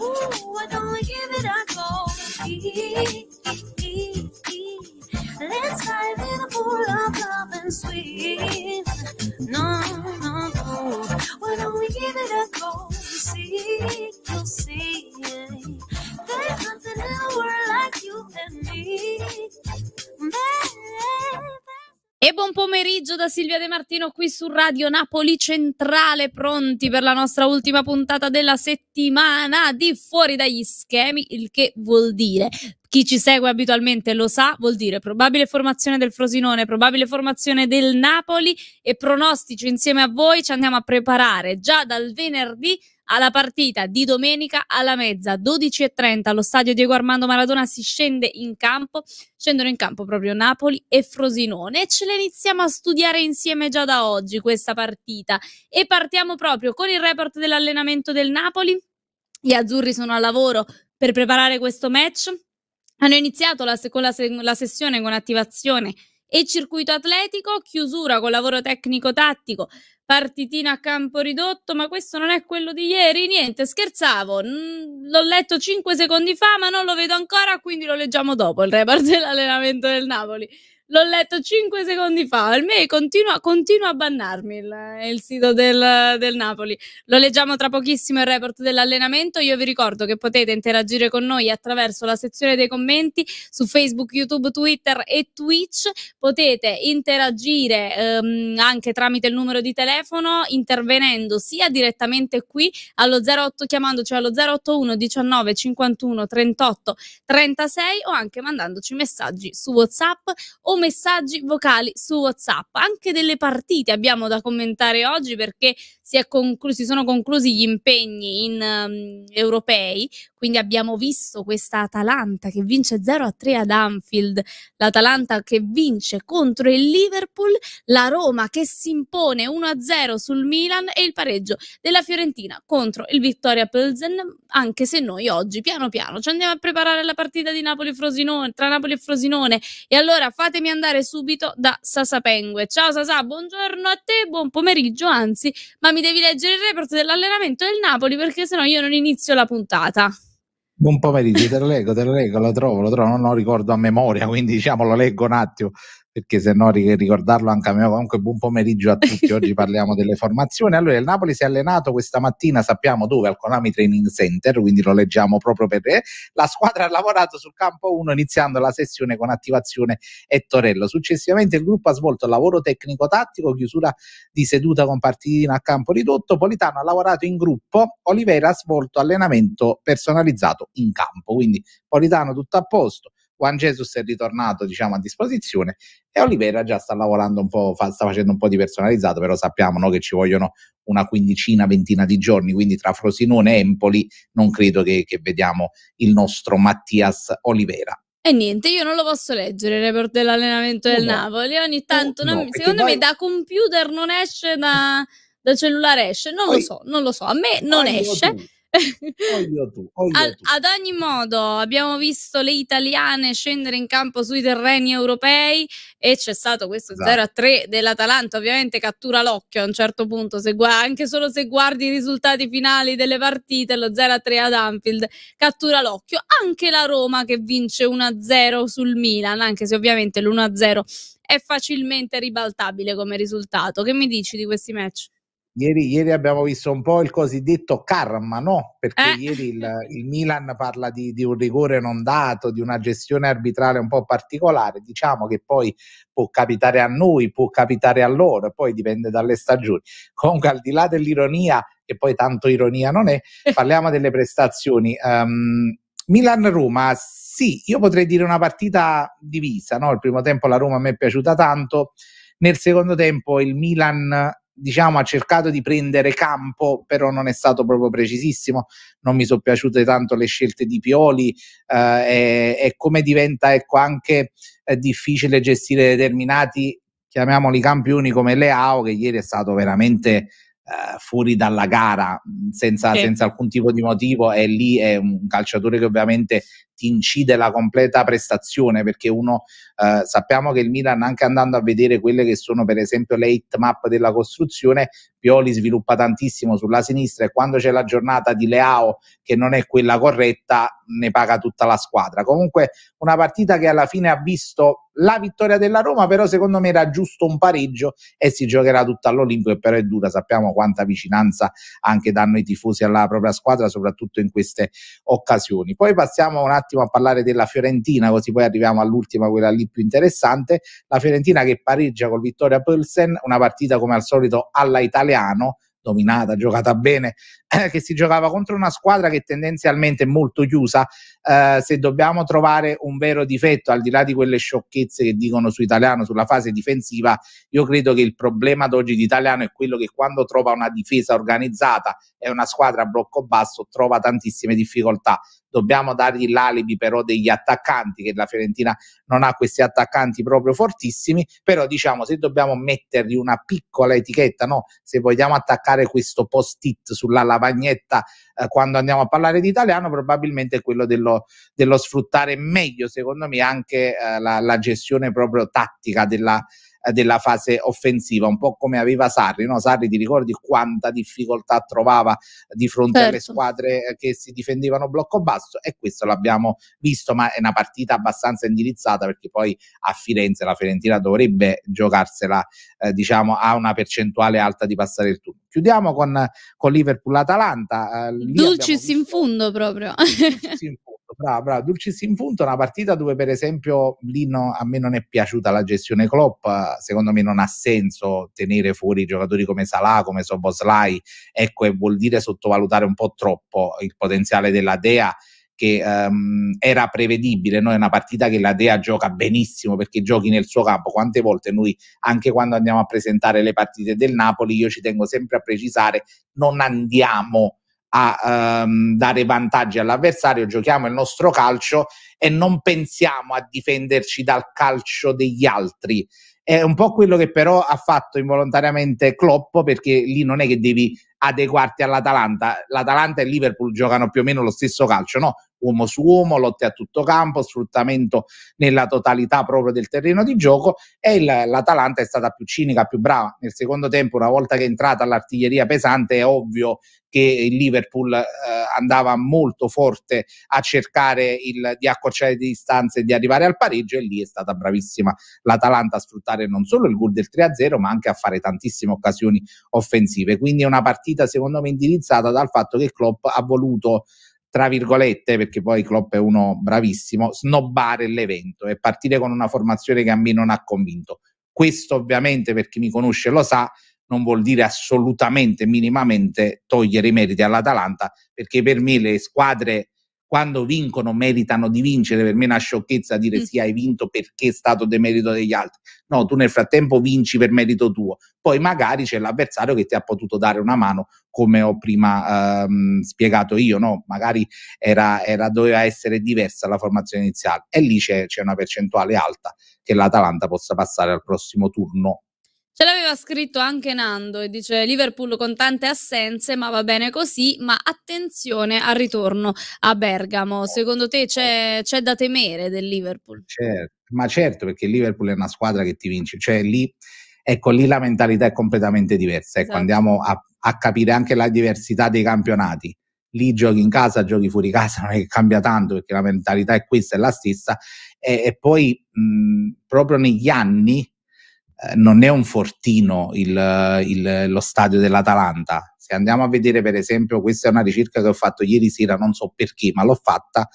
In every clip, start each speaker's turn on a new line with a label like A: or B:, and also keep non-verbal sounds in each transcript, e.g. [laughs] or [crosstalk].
A: Ooh, I don't give it a go. Let's dive in a pool of love and sweet. No, no, no. Why don't we give it a go? You'll see, you'll
B: see. E buon pomeriggio da Silvia De Martino qui su Radio Napoli Centrale, pronti per la nostra ultima puntata della settimana di Fuori dagli schemi, il che vuol dire chi ci segue abitualmente lo sa, vuol dire probabile formazione del Frosinone, probabile formazione del Napoli e pronostici insieme a voi ci andiamo a preparare già dal venerdì alla partita di domenica alla mezza 12.30 allo stadio Diego Armando Maradona si scende in campo, scendono in campo proprio Napoli e Frosinone e ce le iniziamo a studiare insieme già da oggi questa partita e partiamo proprio con il report dell'allenamento del Napoli. Gli azzurri sono al lavoro per preparare questo match. Hanno iniziato la, con la, la sessione con attivazione e circuito atletico, chiusura con lavoro tecnico-tattico, partitina a campo ridotto, ma questo non è quello di ieri, niente, scherzavo, mm, l'ho letto 5 secondi fa ma non lo vedo ancora, quindi lo leggiamo dopo il report dell'allenamento del Napoli l'ho letto 5 secondi fa. A me continua, continua a bannarmi il, il sito del, del, Napoli. Lo leggiamo tra pochissimo il report dell'allenamento. Io vi ricordo che potete interagire con noi attraverso la sezione dei commenti su Facebook, YouTube, Twitter e Twitch. Potete interagire ehm, anche tramite il numero di telefono, intervenendo sia direttamente qui allo 08 chiamandoci cioè allo 081 19 51 38 36 o anche mandandoci messaggi su WhatsApp o messaggi vocali su WhatsApp. Anche delle partite abbiamo da commentare oggi perché si, conclu- si sono conclusi gli impegni in, um, europei, quindi abbiamo visto questa Atalanta che vince 0-3 ad Anfield, l'Atalanta che vince contro il Liverpool, la Roma che si impone 1-0 sul Milan e il pareggio della Fiorentina contro il Vittoria Pilsen, anche se noi oggi piano piano ci andiamo a preparare la partita di Napoli-Frosinone, tra Napoli e Frosinone. E allora fatemi fatemi andare subito da Sasapengue. Ciao Sasà, buongiorno a te, buon pomeriggio, anzi, ma mi devi leggere il report dell'allenamento del Napoli perché sennò io non inizio la puntata.
C: Buon pomeriggio, te lo leggo, te lo leggo, lo trovo, lo trovo, non lo ricordo a memoria, quindi diciamo lo leggo un attimo perché se no ricordarlo anche a me, comunque buon pomeriggio a tutti, [laughs] oggi parliamo delle formazioni. Allora il Napoli si è allenato questa mattina, sappiamo dove, al Konami Training Center, quindi lo leggiamo proprio per te. La squadra ha lavorato sul campo 1 iniziando la sessione con attivazione e torello. Successivamente il gruppo ha svolto lavoro tecnico-tattico, chiusura di seduta con partitina a campo ridotto, Politano ha lavorato in gruppo, Olivera ha svolto allenamento personalizzato in campo, quindi Politano tutto a posto. Juan Jesus è ritornato diciamo, a disposizione e Olivera già sta lavorando un po', fa, sta facendo un po' di personalizzato, però sappiamo no, che ci vogliono una quindicina, ventina di giorni, quindi tra Frosinone e Empoli non credo che, che vediamo il nostro Mattias Olivera.
B: E niente, io non lo posso leggere il report dell'allenamento no, del Napoli. Ogni tanto, no, non, secondo poi... me, da computer non esce, da, da cellulare esce. Non poi, lo so, non lo so. A me non esce. Tu tu, ad, ad, ogni modo, abbiamo visto le italiane scendere in campo sui terreni europei e c'è stato questo esatto. 0-3 dell'Atalanta. Ovviamente cattura l'occhio a un certo punto, se anche solo se guardi i risultati finali delle partite, lo 0-3 ad Anfield cattura l'occhio. Anche la Roma che vince 1-0 sul Milan, anche se ovviamente l'1-0 è facilmente ribaltabile come risultato. Che mi dici di questi match?
C: Ieri, ieri, abbiamo visto un po' il cosiddetto karma, no? Perché eh. ieri il, il, Milan parla di, di, un rigore non dato, di una gestione arbitrale un po' particolare. Diciamo che poi può capitare a noi, può capitare a loro, poi dipende dalle stagioni. Comunque, al di là dell'ironia, che poi tanto ironia non è, [laughs] parliamo delle prestazioni. Um, Milan-Roma, sì, io potrei dire una partita divisa, no? Il primo tempo la Roma mi è piaciuta tanto. Nel secondo tempo il Milan diciamo, ha cercato di prendere campo, però non è stato proprio precisissimo. Non mi sono piaciute tanto le scelte di Pioli eh, e, e, come diventa ecco, anche eh, difficile gestire determinati, chiamiamoli campioni come Leao, che ieri è stato veramente Uh, fuori dalla gara senza, eh. senza, alcun tipo di motivo e lì è un calciatore che ovviamente ti incide la completa prestazione perché uno eh, sappiamo che il Milan anche andando a vedere quelle che sono per esempio le hit map della costruzione Pioli sviluppa tantissimo sulla sinistra e quando c'è la giornata di Leao che non è quella corretta ne paga tutta la squadra comunque una partita che alla fine ha visto la vittoria della Roma però secondo me era giusto un pareggio e si giocherà tutta all'Olimpo e però è dura sappiamo quanta vicinanza anche danno i tifosi alla propria squadra soprattutto in queste occasioni poi passiamo un attimo attimo a parlare della Fiorentina, così poi arriviamo all'ultima, quella lì più interessante. La Fiorentina che pareggia col Vittoria Pulsen, una partita come al solito alla italiano, dominata, giocata bene, eh, che si giocava contro una squadra che tendenzialmente è molto chiusa. Eh, se dobbiamo trovare un vero difetto, al di là di quelle sciocchezze che dicono su italiano sulla fase difensiva, io credo che il problema d'oggi di italiano è quello che quando trova una difesa organizzata e una squadra a blocco basso trova tantissime difficoltà. Dobbiamo dargli l'alibi però degli attaccanti, che la Fiorentina non ha questi attaccanti proprio fortissimi, però diciamo se dobbiamo mettergli una piccola etichetta, no? se vogliamo attaccare staccare questo post-it sulla lavagnetta eh, quando andiamo a parlare di italiano probabilmente è quello dello, dello sfruttare meglio, secondo me, anche eh, la, la gestione proprio tattica della della fase offensiva, un po' come aveva Sarri, no? Sarri ti ricordi quanta difficoltà trovava di fronte certo. alle squadre eh, che si difendevano blocco basso e questo l'abbiamo visto, ma è una partita abbastanza indirizzata perché poi a Firenze la Fiorentina dovrebbe giocarsela eh, diciamo a una percentuale alta di passare il turno. Chiudiamo con, con Liverpool-Atalanta. Eh, Dulcis
B: in fondo proprio. Dulcis in
C: fondo [laughs] Esatto, bravo, bravo. Dulcis in punto, una partita dove per esempio lì no, a me non è piaciuta la gestione Klopp, secondo me non ha senso tenere fuori giocatori come Salah, come Soboslai, ecco e vuol dire sottovalutare un po' troppo il potenziale della Dea che um, era prevedibile, no? è una partita che la Dea gioca benissimo perché giochi nel suo campo, quante volte noi anche quando andiamo a presentare le partite del Napoli io ci tengo sempre a precisare non andiamo a ehm, dare vantaggi all'avversario, giochiamo il nostro calcio e non pensiamo a difenderci dal calcio degli altri. È un po' quello che però ha fatto involontariamente Cloppo perché lì non è che devi adeguarti all'Atalanta. L'Atalanta e il Liverpool giocano più o meno lo stesso calcio, no? uomo su uomo, lotte a tutto campo, sfruttamento nella totalità proprio del terreno di gioco e il, l'Atalanta è stata più cinica, più brava. Nel secondo tempo, una volta che è entrata l'artiglieria pesante, è ovvio che il Liverpool eh, andava molto forte a cercare il, di accorciare le distanze e di arrivare al pareggio e lì è stata bravissima l'Atalanta a sfruttare non solo il gol del 3-0 ma anche a fare tantissime occasioni offensive. Quindi è una partita secondo me indirizzata dal fatto che Klopp ha voluto tra virgolette, perché poi Klopp è uno bravissimo, snobbare l'evento e partire con una formazione che a me non ha convinto. Questo ovviamente per chi mi conosce lo sa, non vuol dire assolutamente, minimamente togliere i meriti all'Atalanta, perché per me le squadre quando vincono meritano di vincere, per me è una sciocchezza dire mm. sì hai vinto perché è stato demerito degli altri, no, tu nel frattempo vinci per merito tuo, poi magari c'è l'avversario che ti ha potuto dare una mano come ho prima ehm, spiegato io, no? magari era, era, doveva essere diversa la formazione iniziale e lì c'è, c'è una percentuale alta che l'Atalanta possa passare al prossimo turno
B: Ce l'aveva scritto anche Nando e dice Liverpool con tante assenze, ma va bene così, ma attenzione al ritorno a Bergamo. Secondo te c'è, c'è da temere del Liverpool?
C: Certo, ma certo, perché il Liverpool è una squadra che ti vince, cioè lì, ecco, lì la mentalità è completamente diversa, ecco, esatto. andiamo a, a capire anche la diversità dei campionati lì giochi in casa, giochi fuori casa, [laughs] non è che cambia tanto perché la mentalità è questa, è la stessa. E, e poi mh, proprio negli anni eh, non è un fortino il, il, lo stadio dell'Atalanta. Se andiamo a vedere, per esempio, questa è una ricerca che ho fatto ieri sera, non so perché, ma l'ho fatta,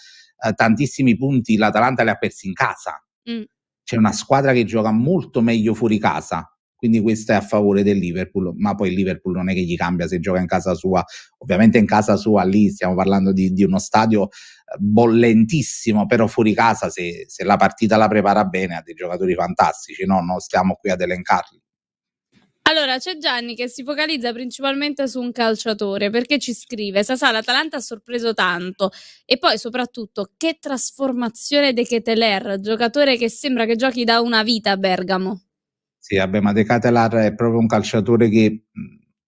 C: eh, tantissimi punti l'Atalanta li ha persi in casa. Mm. C'è una squadra che gioca molto meglio fuori casa quindi questo è a favore del Liverpool, ma poi il Liverpool non è che gli cambia se gioca in casa sua, ovviamente in casa sua lì stiamo parlando di, di uno stadio eh, bollentissimo, però fuori casa se, se, la partita la prepara bene ha dei giocatori fantastici, no? Non stiamo qui ad elencarli.
B: Allora, c'è Gianni che si focalizza principalmente su un calciatore perché ci scrive: Sasà, l'Atalanta ha sorpreso tanto. E poi, soprattutto, che trasformazione di Keteler, giocatore che sembra che giochi da una vita a Bergamo.
C: Sì, vabbè, ma De Catelar è proprio un calciatore che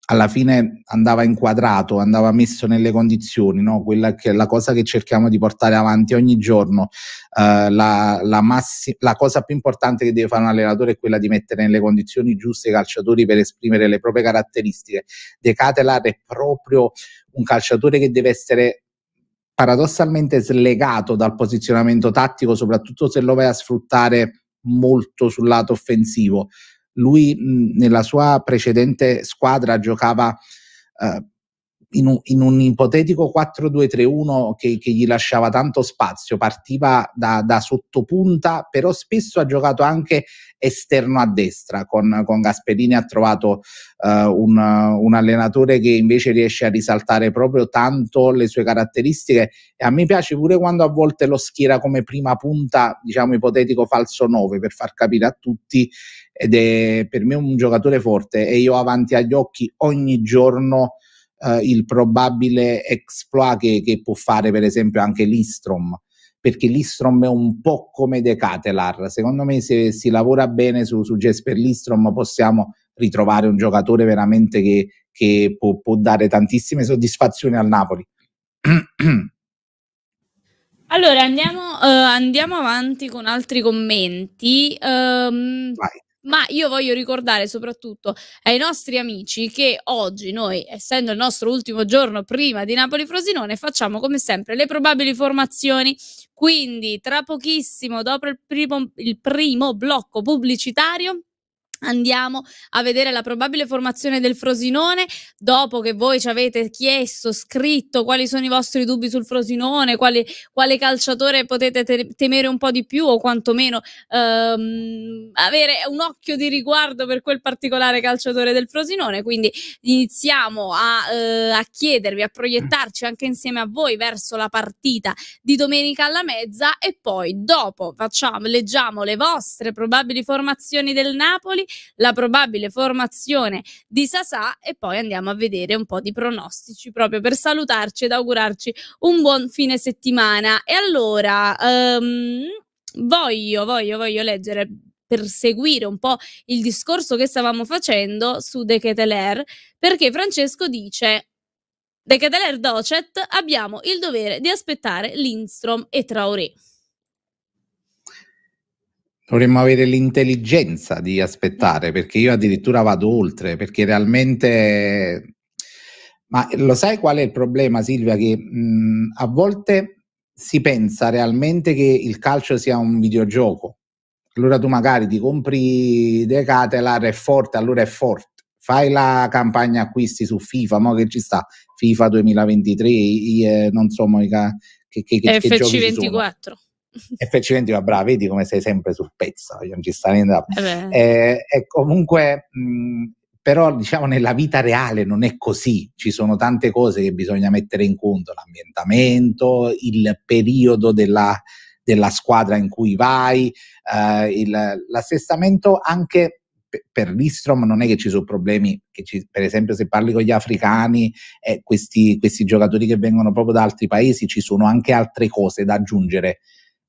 C: alla fine andava inquadrato, andava messo nelle condizioni, no? Quella che, è la cosa che cerchiamo di portare avanti ogni giorno, eh, la, la, massi- la, cosa più importante che deve fare un allenatore è quella di mettere nelle condizioni giuste i calciatori per esprimere le proprie caratteristiche. De Catelar è proprio un calciatore che deve essere paradossalmente slegato dal posizionamento tattico, soprattutto se lo vai a sfruttare molto sul lato offensivo. Lui mh, nella sua precedente squadra giocava eh, in un, in un ipotetico 4-2-3-1 che, che, gli lasciava tanto spazio, partiva da, da, sottopunta, però spesso ha giocato anche esterno a destra, con, con Gasperini ha trovato eh, un, un, allenatore che invece riesce a risaltare proprio tanto le sue caratteristiche e a me piace pure quando a volte lo schiera come prima punta, diciamo ipotetico falso 9 per far capire a tutti ed è per me un giocatore forte e io avanti agli occhi ogni giorno eh, il probabile exploit che, che, può fare per esempio anche l'Istrom perché l'Istrom è un po' come Decatelar secondo me se si lavora bene su, su Jesper l'Istrom possiamo ritrovare un giocatore veramente che, che può, può dare tantissime soddisfazioni al Napoli [clears throat]
B: Allora andiamo, uh, andiamo, avanti con altri commenti. Um, ma io voglio ricordare soprattutto ai nostri amici che oggi noi, essendo il nostro ultimo giorno prima di Napoli-Frosinone, facciamo come sempre le probabili formazioni. Quindi tra pochissimo, dopo il primo, il primo blocco pubblicitario, Andiamo a vedere la probabile formazione del Frosinone dopo che voi ci avete chiesto, scritto quali sono i vostri dubbi sul Frosinone, quale, quale calciatore potete te- temere un po' di più o quantomeno ehm, avere un occhio di riguardo per quel particolare calciatore del Frosinone. Quindi iniziamo a, eh, a chiedervi, a proiettarci anche insieme a voi verso la partita di domenica alla mezza e poi dopo facciamo, leggiamo le vostre probabili formazioni del Napoli la probabile formazione di Sasà e poi andiamo a vedere un po' di pronostici proprio per salutarci ed augurarci un buon fine settimana. E allora, um, voglio, voglio, voglio leggere per seguire un po' il discorso che stavamo facendo su De Keteler, perché Francesco dice De Keteler docet abbiamo il dovere di aspettare Lindstrom e Traoré.
C: Dovremmo avere l'intelligenza di aspettare, mm. perché io addirittura vado oltre, perché realmente... Ma lo sai qual è il problema, Silvia? Che mh, mm, a volte si pensa realmente che il calcio sia un videogioco. Allora tu magari ti compri Decathlon, è forte, allora è forte. Fai la campagna acquisti su FIFA, mo che ci sta, FIFA 2023, eh, non so, mo, che, che, che, FC24 effettivamente una brava, vedi come sei sempre sul pezzo, non ci sta niente. Eh, eh e comunque, mh, però diciamo nella vita reale non è così, ci sono tante cose che bisogna mettere in conto, l'ambientamento, il periodo della, della squadra in cui vai, eh, il, l'assestamento anche per l'Istrom non è che ci sono problemi, ci, per esempio se parli con gli africani, eh, questi, questi giocatori che vengono proprio da altri paesi, ci sono anche altre cose da aggiungere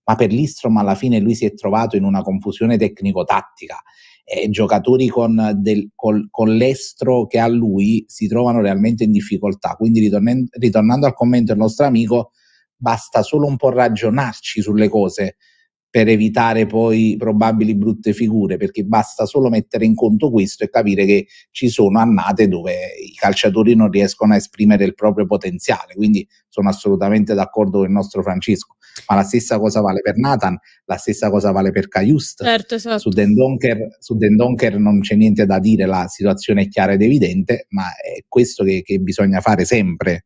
C: ma per l'Istrom alla fine lui si è trovato in una confusione tecnico-tattica. Eh, giocatori con, del, col, con, l'estro che ha lui si trovano realmente in difficoltà. Quindi ritornando al commento del nostro amico, basta solo un po' ragionarci sulle cose per evitare poi probabili brutte figure, perché basta solo mettere in conto questo e capire che ci sono annate dove i calciatori non riescono a esprimere il proprio potenziale. Quindi sono assolutamente d'accordo con il nostro Francesco. Ma la stessa cosa vale per Nathan, la stessa cosa vale per Caiust.
B: Certo, esatto. Su
C: Dendonker, su Dendonker non c'è niente da dire, la situazione è chiara ed evidente, ma è questo che, che bisogna fare sempre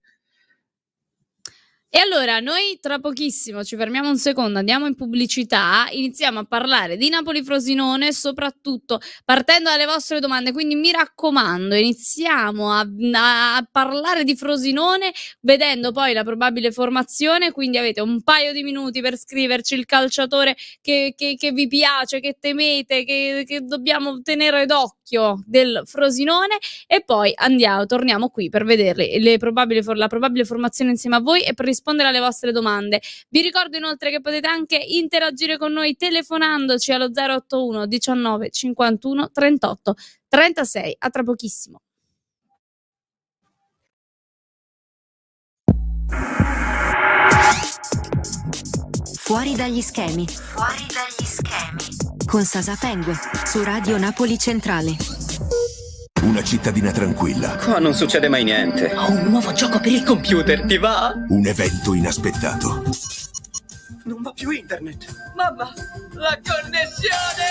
B: e allora, noi tra pochissimo ci fermiamo un secondo, andiamo in pubblicità, iniziamo a parlare di Napoli-Frosinone, soprattutto partendo dalle vostre domande. Quindi mi raccomando, iniziamo a, a, parlare di Frosinone, vedendo poi la probabile formazione. Quindi avete un paio di minuti per scriverci il calciatore che, che, che vi piace, che temete, che, che dobbiamo tenere d'occhio del Frosinone. E poi andiamo, torniamo qui per vedere le, probabili, la probabile formazione insieme a voi e per rispondere rispondere alle vostre domande. Vi ricordo inoltre che potete anche interagire con noi telefonandoci allo 081 19 51 38 36. A tra pochissimo. Fuori dagli schemi. Fuori
A: dagli schemi. Con Sasa Pengue su Radio Napoli Centrale.
D: Una cittadina tranquilla.
A: Qua non succede mai niente. Ho un nuovo gioco per il computer, ti va?
D: Un evento inaspettato.
A: Non va più internet. Mamma, la connessione!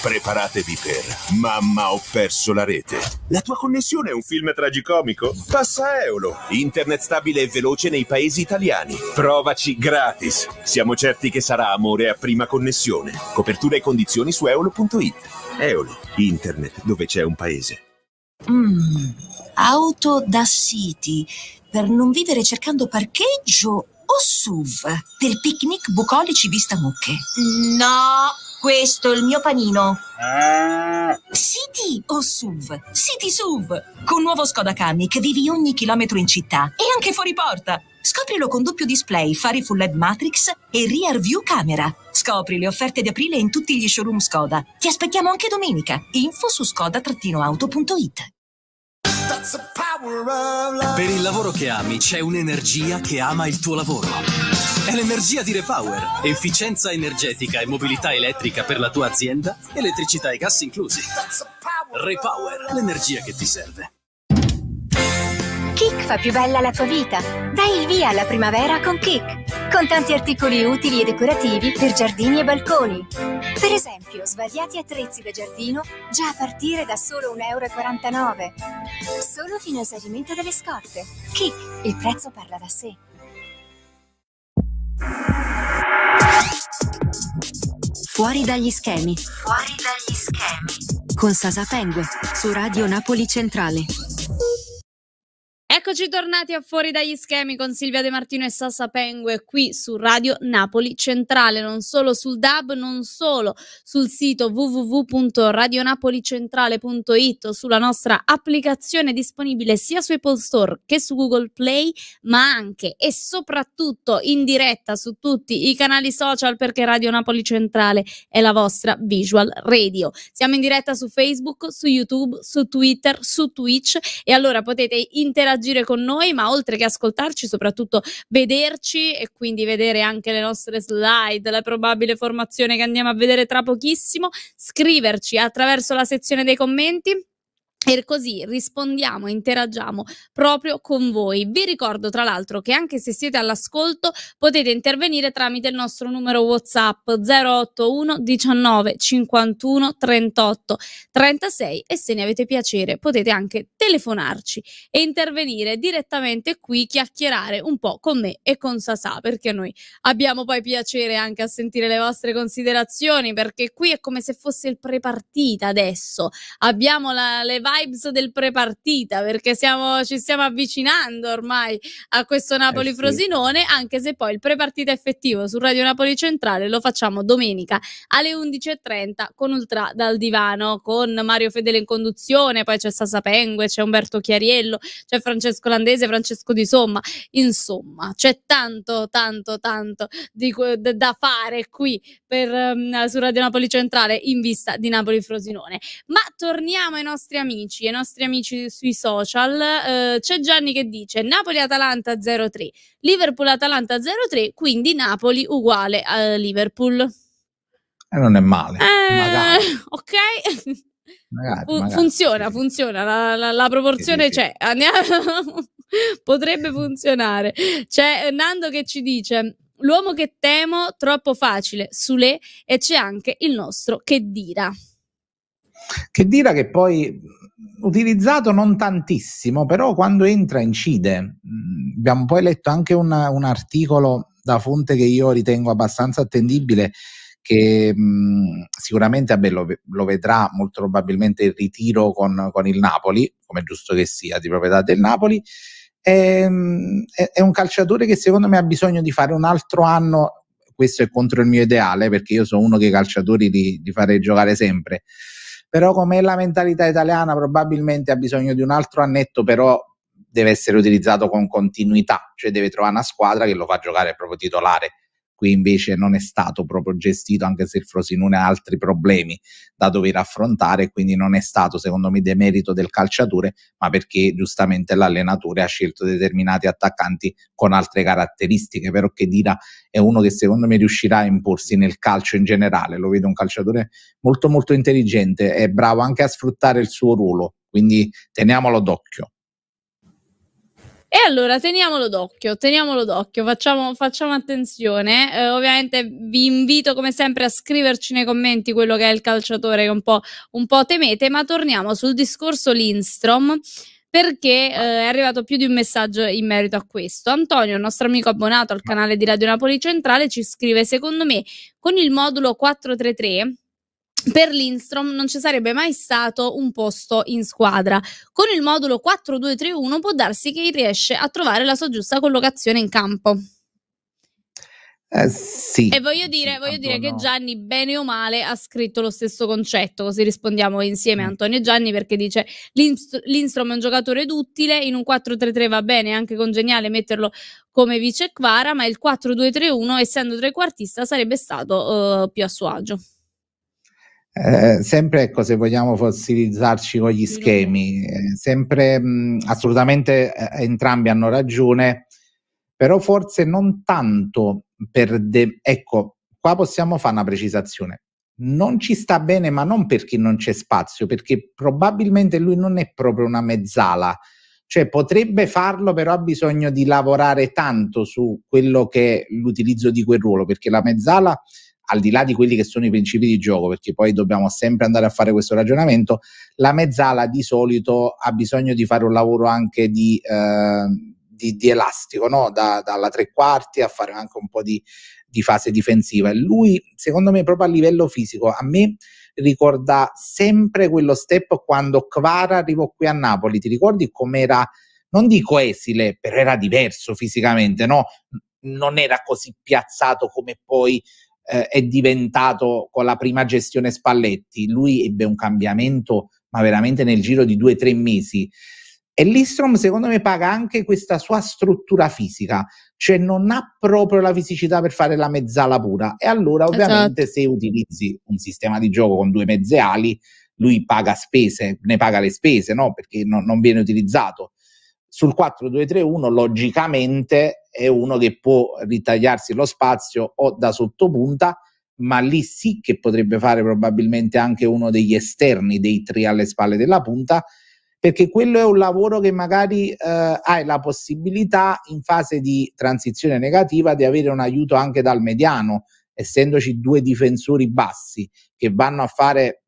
D: Preparatevi per Mamma ho perso la rete. La tua connessione è un film tragicomico? Passa Eolo. Internet stabile e veloce nei paesi italiani. Provaci gratis. Siamo certi che sarà amore a prima connessione. Copertura e condizioni su eolo.it. Eolo, internet dove c'è un paese.
A: Mm, auto da city per non vivere cercando parcheggio o SUV per picnic bucolici vista mucche. No, questo è il mio panino. City o SUV? City SUV con nuovo Skoda Kami che vivi ogni chilometro in città e anche fuori porta. Scoprilo con doppio display, fari full LED matrix e rear view camera. Scopri le offerte di aprile in tutti gli showroom Skoda. Ti aspettiamo anche domenica. Info su skoda-auto.it. Per il lavoro che ami c'è un'energia che ama il tuo lavoro. È l'energia di Repower, efficienza energetica e mobilità elettrica per la tua azienda, elettricità e gas inclusi. Repower,
D: l'energia che ti serve.
A: Kik fa più bella la tua vita. Dai il via alla primavera con Kik, con tanti articoli utili e decorativi per giardini e balconi. Per esempio, svariati attrezzi da giardino già a partire da solo 1,49 euro. Solo fino al esaurimento delle scorte. Kik, il prezzo parla da sé. Fuori dagli schemi.
B: Fuori dagli schemi.
A: Con Sasa Pengue su Radio Napoli Centrale.
B: Eccoci tornati a Fuori dagli schemi con Silvia De Martino e Sassa Pengue qui su Radio Napoli Centrale, non solo sul DAB, non solo sul sito www.radionapolicentrale.it, sulla nostra applicazione disponibile sia su Apple Store che su Google Play, ma anche e soprattutto in diretta su tutti i canali social perché Radio Napoli Centrale è la vostra visual radio. Siamo in diretta su Facebook, su YouTube, su Twitter, su Twitch e allora potete interagire interagire con noi, ma oltre che ascoltarci, soprattutto vederci e quindi vedere anche le nostre slide, la probabile formazione che andiamo a vedere tra pochissimo, scriverci attraverso la sezione dei commenti e così rispondiamo, interagiamo proprio con voi. Vi ricordo tra l'altro che anche se siete all'ascolto potete intervenire tramite il nostro numero WhatsApp 081 19 51 38 36 e se ne avete piacere potete anche telefonarci e intervenire direttamente qui, chiacchierare un po' con me e con Sasà perché noi abbiamo poi piacere anche a sentire le vostre considerazioni perché qui è come se fosse il prepartita adesso. Abbiamo la, le varie vibes del prepartita perché siamo, ci stiamo avvicinando ormai a questo Napoli-Frosinone, eh sì. anche se poi il prepartita effettivo su Radio Napoli Centrale lo facciamo domenica alle 11.30 con Ultra dal divano, con Mario Fedele in conduzione, poi c'è Sasa Pengue, c'è Umberto Chiariello, c'è Francesco Landese, Francesco Di Somma, insomma c'è tanto, tanto, tanto di, da fare qui per, um, su Radio Napoli Centrale in vista di Napoli-Frosinone. Ma torniamo ai nostri amici amici, ai nostri amici sui social, eh, c'è Gianni che dice Napoli-Atalanta 0-3, Liverpool-Atalanta 0-3, quindi Napoli uguale a Liverpool. E
C: eh, non è male.
B: Eh, ok.
C: Magari, Fu- magari,
B: funziona, sì. funziona, la, la, la proporzione sì, sì, c'è. Andiamo. [laughs] Potrebbe funzionare. C'è Nando che ci dice l'uomo che temo troppo facile, Sule, e c'è anche il nostro che dira.
C: Che dira che poi utilizzato non tantissimo, però quando entra incide. Mm, abbiamo poi letto anche una, un articolo da fonte che io ritengo abbastanza attendibile che mh, mm, sicuramente vabbè, lo, lo, vedrà molto probabilmente il ritiro con, con il Napoli, come è giusto che sia, di proprietà del Napoli. Ehm, è, è, un calciatore che secondo me ha bisogno di fare un altro anno, questo è contro il mio ideale perché io sono uno che i calciatori li, li farei giocare sempre, però com'è la mentalità italiana probabilmente ha bisogno di un altro annetto, però deve essere utilizzato con continuità, cioè deve trovare una squadra che lo fa giocare proprio titolare qui invece non è stato proprio gestito anche se il Frosinone ha altri problemi da dover affrontare quindi non è stato secondo me demerito del calciatore ma perché giustamente l'allenatore ha scelto determinati attaccanti con altre caratteristiche però che Dira è uno che secondo me riuscirà a imporsi nel calcio in generale lo vedo un calciatore molto molto intelligente è bravo anche a sfruttare il suo ruolo quindi teniamolo d'occhio
B: e allora teniamolo d'occhio, teniamolo d'occhio, facciamo, facciamo attenzione. Eh, ovviamente vi invito come sempre a scriverci nei commenti quello che è il calciatore che un po', un po temete, ma torniamo sul discorso Lindstrom perché eh, è arrivato più di un messaggio in merito a questo. Antonio, il nostro amico abbonato al canale di Radio Napoli Centrale, ci scrive: Secondo me, con il modulo 433 per Lindstrom non ci sarebbe mai stato un posto in squadra. Con il modulo 4-2-3-1 può darsi che riesce a trovare la sua giusta collocazione in campo. Eh, sì. E voglio dire, sì, voglio dire no. che Gianni, bene o male, ha scritto lo stesso concetto, così rispondiamo insieme a mm. Antonio e Gianni perché dice Lindstrom è un giocatore duttile, in un 4-3-3 va bene, è anche congeniale metterlo come vice Quara, ma il 4-2-3-1, essendo trequartista, sarebbe stato uh, più a suo agio.
C: Eh, sempre ecco, se vogliamo fossilizzarci con gli schemi, eh, sempre mh, mm, assolutamente eh, entrambi hanno ragione, però forse non tanto per... De- ecco, qua possiamo fare una precisazione. Non ci sta bene, ma non perché non c'è spazio, perché probabilmente lui non è proprio una mezzala, cioè potrebbe farlo, però ha bisogno di lavorare tanto su quello che è l'utilizzo di quel ruolo, perché la mezzala al di là di quelli che sono i principi di gioco, perché poi dobbiamo sempre andare a fare questo ragionamento, la mezzala di solito ha bisogno di fare un lavoro anche di... Eh, di, di, elastico, no? da, dalla tre quarti a fare anche un po' di, di, fase difensiva. lui, secondo me, proprio a livello fisico, a me ricorda sempre quello step quando Kvara arrivò qui a Napoli. Ti ricordi com'era? Non dico esile, però era diverso fisicamente, no? Non era così piazzato come poi eh, è diventato con la prima gestione Spalletti, lui ebbe un cambiamento ma veramente nel giro di due o tre mesi. E l'Istrom secondo me paga anche questa sua struttura fisica, cioè non ha proprio la fisicità per fare la mezzala pura. E allora esatto. ovviamente esatto. se utilizzi un sistema di gioco con due mezze ali, lui paga spese, ne paga le spese, no? Perché no, non viene utilizzato sul 4-2-3-1 logicamente è uno che può ritagliarsi lo spazio o da sottopunta, ma lì sì che potrebbe fare probabilmente anche uno degli esterni dei tre alle spalle della punta, perché quello è un lavoro che magari eh, hai la possibilità in fase di transizione negativa di avere un aiuto anche dal mediano, essendoci due difensori bassi che vanno a fare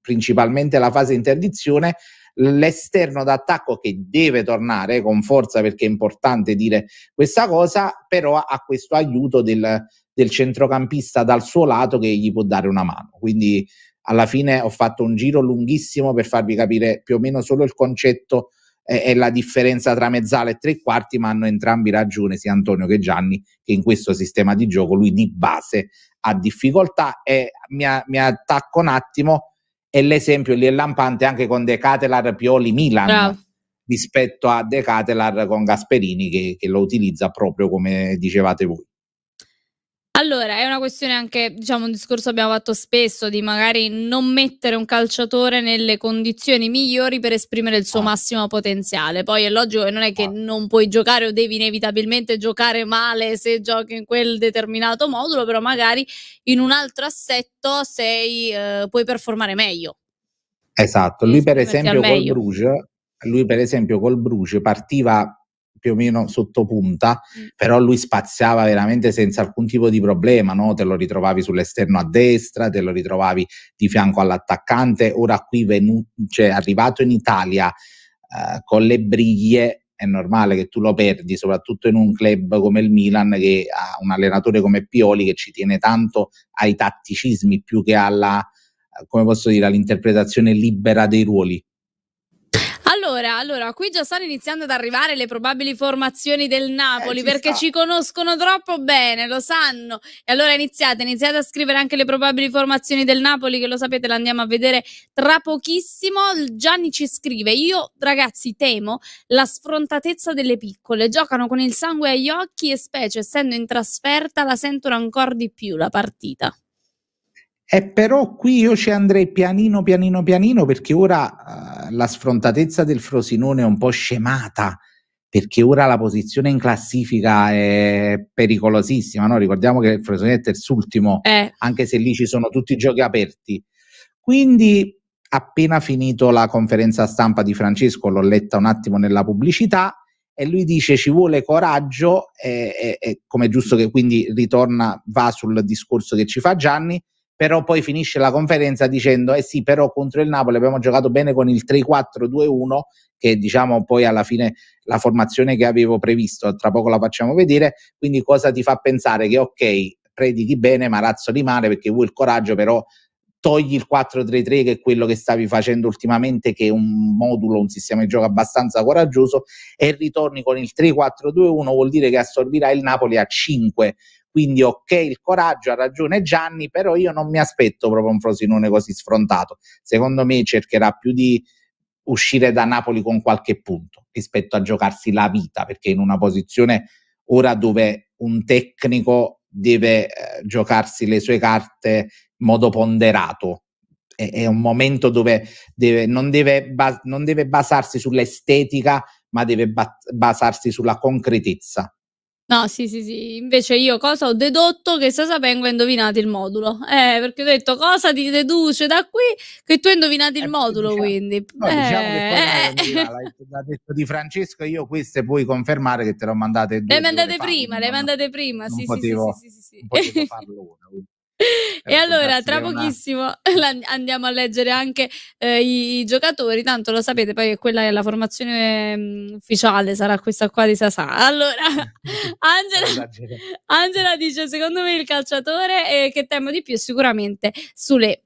C: principalmente la fase interdizione, l'esterno d'attacco che deve tornare eh, con forza perché è importante dire questa cosa, però ha questo aiuto del, del centrocampista dal suo lato che gli può dare una mano. Quindi alla fine ho fatto un giro lunghissimo per farvi capire più o meno solo il concetto eh, e la differenza tra mezzala e tre quarti, ma hanno entrambi ragione sia Antonio che Gianni che in questo sistema di gioco lui di base ha difficoltà e mi, mi attacco un attimo e l'esempio lì è lampante anche con Decatelar Pioli Milan Bravo. rispetto a Decatelar con Gasperini che, che lo utilizza proprio come dicevate voi.
B: Allora, è una questione anche, diciamo, un discorso che abbiamo fatto spesso di magari non mettere un calciatore nelle condizioni migliori per esprimere il suo ah. massimo potenziale. Poi è logico che non è che ah. non puoi giocare o devi inevitabilmente giocare male se giochi in quel determinato modulo, però magari in un altro assetto sei, eh, puoi performare meglio.
C: Esatto, lui per esempio col Bruges, lui per esempio col Bruges partiva più o meno sottopunta, mm. però lui spaziava veramente senza alcun tipo di problema, no? te lo ritrovavi sull'esterno a destra, te lo ritrovavi di fianco all'attaccante, ora qui venu- cioè, arrivato in Italia eh, con le briglie è normale che tu lo perdi, soprattutto in un club come il Milan che ha un allenatore come Pioli che ci tiene tanto ai tatticismi più che alla, come posso dire, all'interpretazione libera dei ruoli.
B: Allora, allora, qui già stanno iniziando ad arrivare le probabili formazioni del eh, Napoli eh, ci perché sta. ci conoscono troppo bene, lo sanno. E allora iniziate, iniziate a scrivere anche le probabili formazioni del Napoli che lo sapete, le andiamo a vedere tra pochissimo. Gianni ci scrive, io ragazzi temo la sfrontatezza delle piccole, giocano con il sangue agli occhi e specie essendo in trasferta la sentono ancora di più la partita.
C: E eh, però qui io ci andrei pianino pianino pianino perché ora eh, la sfrontatezza del Frosinone è un po' scemata perché ora la posizione in classifica è pericolosissima. No? Ricordiamo che il Frosinone è terzultimo, eh. anche se lì ci sono tutti i giochi aperti. Quindi, appena finito la conferenza stampa di Francesco, l'ho letta un attimo nella pubblicità. E lui dice ci vuole coraggio, e, e, e come è giusto che quindi ritorna, va sul discorso che ci fa Gianni, però poi finisce la conferenza dicendo eh sì però contro il Napoli abbiamo giocato bene con il 3-4-2-1 che diciamo poi alla fine la formazione che avevo previsto tra poco la facciamo vedere quindi cosa ti fa pensare che ok predichi bene ma razzo rimane perché vuoi il coraggio però togli il 4-3-3 che è quello che stavi facendo ultimamente che è un modulo, un sistema di gioco abbastanza coraggioso e ritorni con il 3-4-2-1 vuol dire che assorbirai il Napoli a 5 quindi ok il coraggio, ha ragione Gianni, però io non mi aspetto proprio un Frosinone così sfrontato. Secondo me cercherà più di uscire da Napoli con qualche punto rispetto a giocarsi la vita, perché in una posizione ora dove un tecnico deve eh, giocarsi le sue carte in modo ponderato. È, un momento dove deve, non, deve bas- non, deve basarsi sull'estetica, ma deve ba- basarsi sulla concretezza.
B: No, sì, sì, sì. Invece io cosa ho dedotto? Che Sasa Pengo ha indovinato il modulo. Eh, perché ho detto cosa ti deduce da qui? Che tu hai indovinato il eh, modulo, diciamo, quindi. No, eh, diciamo che
C: poi eh. eh. l'ha detto di Francesco, io queste puoi confermare che te le ho mandate due, Le mandate prima, fa, le
B: mandate prima, non sì, sì, potevo, sì, sì, sì, sì, [laughs] sì. farlo ora, quindi. E allora, tra pochissimo [laughs] andiamo a leggere anche eh, i, i, giocatori, tanto lo sapete, poi quella è la formazione um, ufficiale, sarà questa qua di Sasà. Allora, [laughs] Angela, Angela, dice, secondo me il calciatore eh, che temo di più è sicuramente Sule.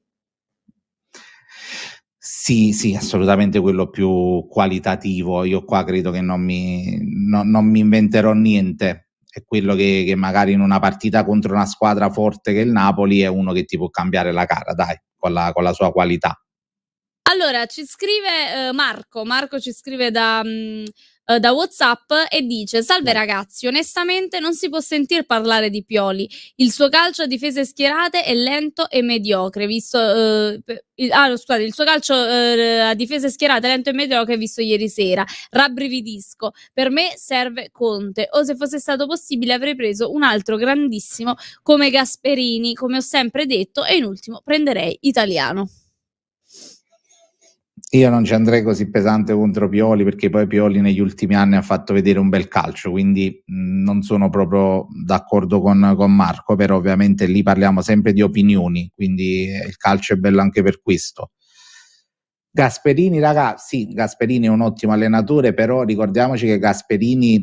C: Sì, sì, assolutamente quello più qualitativo. Io qua credo che non mi, no, non mi inventerò niente è quello che, che, magari in una partita contro una squadra forte che il Napoli è uno che ti può cambiare la cara, dai, con la, con la sua qualità.
B: Allora, ci scrive eh, Marco, Marco ci scrive da, mh, mm, eh, da WhatsApp e dice: Salve ragazzi, onestamente non si può sentir parlare di Pioli. Il suo calcio a difese schierate è lento e mediocre, visto. Eh, il, ah, no, scusate, il suo calcio eh, a difese schierate è lento e mediocre visto ieri sera. Rabbrividisco. Per me serve Conte. O se fosse stato possibile, avrei preso un altro grandissimo come Gasperini, come ho sempre detto, e in ultimo prenderei italiano.
C: Io non ci andrei così pesante contro Pioli perché poi Pioli negli ultimi anni ha fatto vedere un bel calcio, quindi non sono proprio d'accordo con, con Marco, però ovviamente lì parliamo sempre di opinioni, quindi eh, il calcio è bello anche per questo. Gasperini, raga, sì, Gasperini è un ottimo allenatore, però ricordiamoci che Gasperini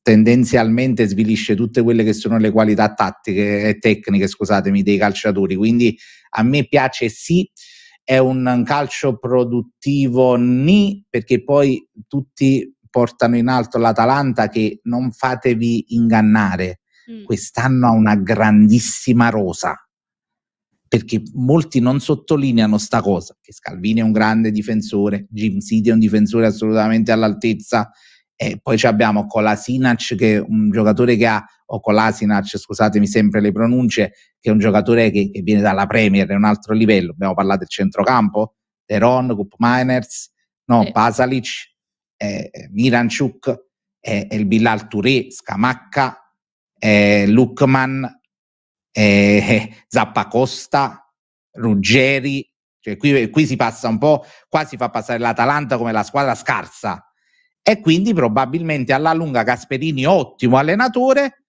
C: tendenzialmente svilisce tutte quelle che sono le qualità tattiche e tecniche, scusatemi, dei calciatori, quindi a me piace sì è un calcio produttivo ni, perché poi tutti portano in alto l'Atalanta che non fatevi ingannare, mm. quest'anno ha una grandissima rosa, perché molti non sottolineano sta cosa, che Scalvini è un grande difensore, Jim City è un difensore assolutamente all'altezza, e poi abbiamo Colasinac che è un giocatore che ha o con l'Asinac, scusatemi sempre le pronunce, che è un giocatore che, che viene dalla Premier, è un altro livello. Abbiamo parlato del centrocampo, Teron, Cup Miners, no, eh. Pasalic, eh, Miranchuk, eh, El eh, Bilal Touré, Scamacca, eh, Lukman, eh, eh, Zappacosta, Ruggeri. Cioè qui, qui si passa un po', qua si fa passare l'Atalanta come la squadra scarsa e quindi probabilmente alla lunga Gasperini ottimo allenatore